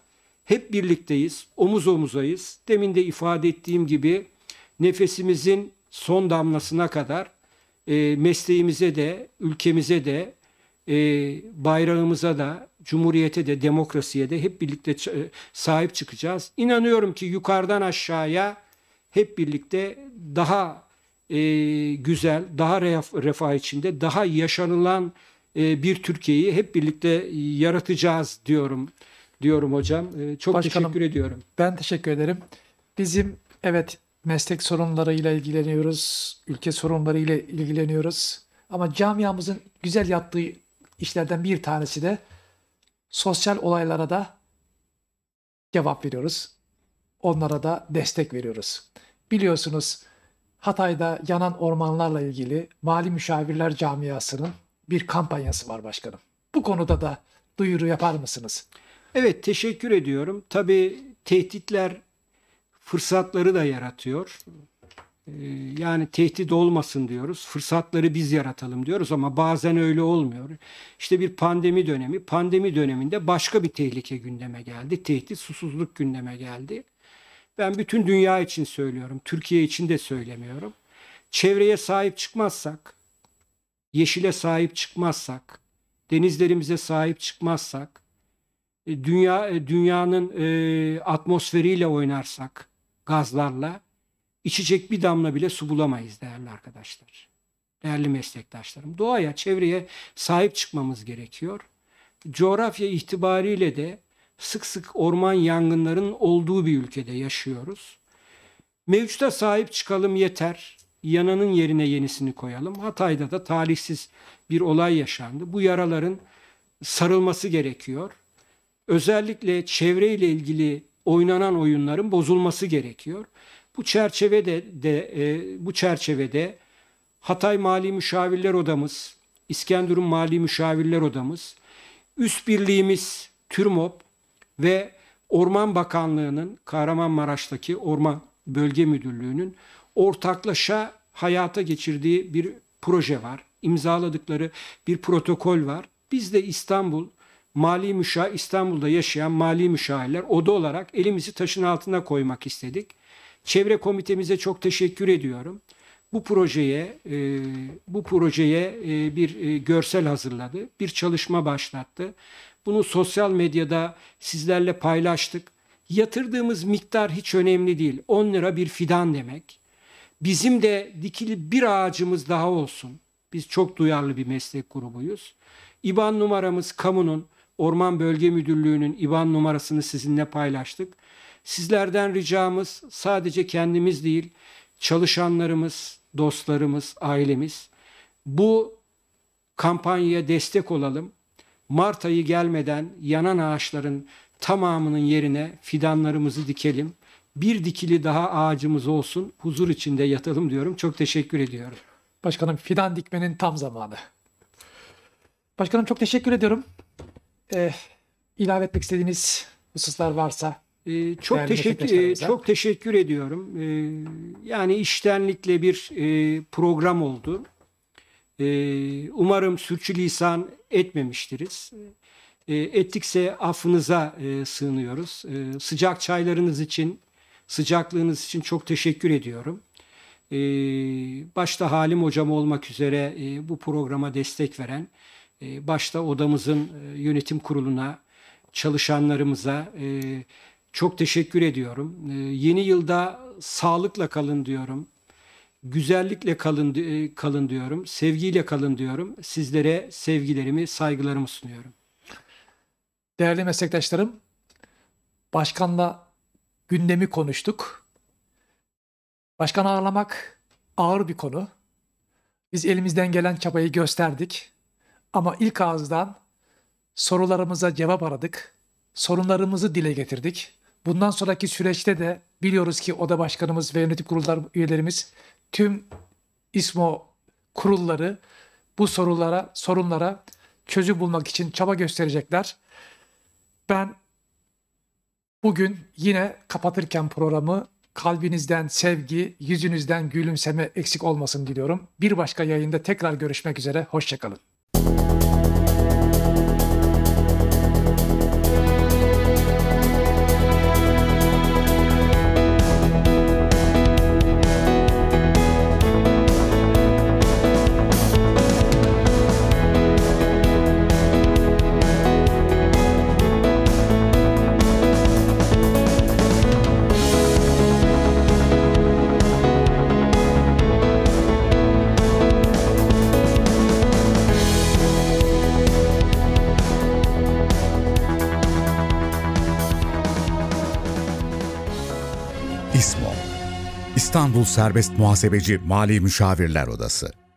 hep birlikteyiz. Omuz omuzayız. Demin de ifade ettiğim gibi nefesimizin son damlasına kadar e, mesleğimize de, ülkemize de, e, bayrağımıza da, cumhuriyete de demokrasiye de hep birlikte e, sahip çıkacağız. İnanıyorum ki yukarıdan aşağıya hep birlikte daha e, güzel, daha refah içinde, daha yaşanılan e, bir Türkiye'yi hep birlikte yaratacağız diyorum diyorum hocam. E, çok Başkanım, teşekkür ediyorum. Ben teşekkür ederim. Bizim evet meslek sorunlarıyla ilgileniyoruz, ülke sorunlarıyla ilgileniyoruz. Ama camiamızın güzel yaptığı işlerden bir tanesi de sosyal olaylara da cevap veriyoruz. Onlara da destek veriyoruz. Biliyorsunuz Hatay'da yanan ormanlarla ilgili Mali Müşavirler Camiası'nın bir kampanyası var başkanım. Bu konuda da duyuru yapar mısınız? Evet teşekkür ediyorum. Tabii tehditler fırsatları da yaratıyor. Ee, yani tehdit olmasın diyoruz. Fırsatları biz yaratalım diyoruz ama bazen öyle olmuyor. İşte bir pandemi dönemi. Pandemi döneminde başka bir tehlike gündeme geldi. Tehdit susuzluk gündeme geldi. Ben bütün dünya için söylüyorum. Türkiye için de söylemiyorum. Çevreye sahip çıkmazsak, yeşile sahip çıkmazsak, denizlerimize sahip çıkmazsak, e, dünya e, dünyanın e, atmosferiyle oynarsak, gazlarla içecek bir damla bile su bulamayız değerli arkadaşlar. Değerli meslektaşlarım. Doğaya, çevreye sahip çıkmamız gerekiyor. Coğrafya itibariyle de sık sık orman yangınlarının olduğu bir ülkede yaşıyoruz. Mevcuta sahip çıkalım yeter. Yananın yerine yenisini koyalım. Hatay'da da talihsiz bir olay yaşandı. Bu yaraların sarılması gerekiyor. Özellikle çevreyle ilgili oynanan oyunların bozulması gerekiyor. Bu çerçevede de e, bu çerçevede Hatay Mali Müşavirler Odamız, İskenderun Mali Müşavirler Odamız, üst birliğimiz TÜRMOP ve Orman Bakanlığı'nın Kahramanmaraş'taki Orman Bölge Müdürlüğü'nün ortaklaşa hayata geçirdiği bir proje var. İmzaladıkları bir protokol var. Biz de İstanbul Mali Müşah İstanbul'da yaşayan mali müşahirler oda olarak elimizi taşın altına koymak istedik. Çevre komitemize çok teşekkür ediyorum. Bu projeye e, bu projeye e, bir e, görsel hazırladı. Bir çalışma başlattı. Bunu sosyal medyada sizlerle paylaştık. Yatırdığımız miktar hiç önemli değil. 10 lira bir fidan demek. Bizim de dikili bir ağacımız daha olsun. Biz çok duyarlı bir meslek grubuyuz. İban numaramız kamunun Orman Bölge Müdürlüğü'nün İban numarasını sizinle paylaştık. Sizlerden ricamız sadece kendimiz değil, çalışanlarımız, dostlarımız, ailemiz bu kampanyaya destek olalım. Mart ayı gelmeden yanan ağaçların tamamının yerine fidanlarımızı dikelim. Bir dikili daha ağacımız olsun, huzur içinde yatalım diyorum. Çok teşekkür ediyorum. Başkanım fidan dikmenin tam zamanı. Başkanım çok teşekkür ediyorum. Ee, ilave etmek istediğiniz hususlar varsa ee, çok teşekkür e, çok teşekkür ediyorum. Ee, yani iştenlikle bir e, program oldu. Ee, umarım sürçülisan etmemiştiriz. Ee, ettikse affınıza e, sığınıyoruz. sıcak çaylarınız için, sıcaklığınız için çok teşekkür ediyorum. başta Halim Hocam olmak üzere bu programa destek veren, başta odamızın yönetim kuruluna, çalışanlarımıza, e, çok teşekkür ediyorum. Ee, yeni yılda sağlıkla kalın diyorum. Güzellikle kalın e, kalın diyorum. Sevgiyle kalın diyorum. Sizlere sevgilerimi, saygılarımı sunuyorum. Değerli meslektaşlarım, başkanla gündemi konuştuk. Başkanı ağırlamak ağır bir konu. Biz elimizden gelen çabayı gösterdik. Ama ilk ağızdan sorularımıza cevap aradık. Sorunlarımızı dile getirdik. Bundan sonraki süreçte de biliyoruz ki oda başkanımız ve yönetim kurullar üyelerimiz tüm İSMO kurulları bu sorulara, sorunlara çözüm bulmak için çaba gösterecekler. Ben bugün yine kapatırken programı kalbinizden sevgi, yüzünüzden gülümseme eksik olmasın diliyorum. Bir başka yayında tekrar görüşmek üzere, hoşçakalın. İstanbul Serbest Muhasebeci Mali Müşavirler Odası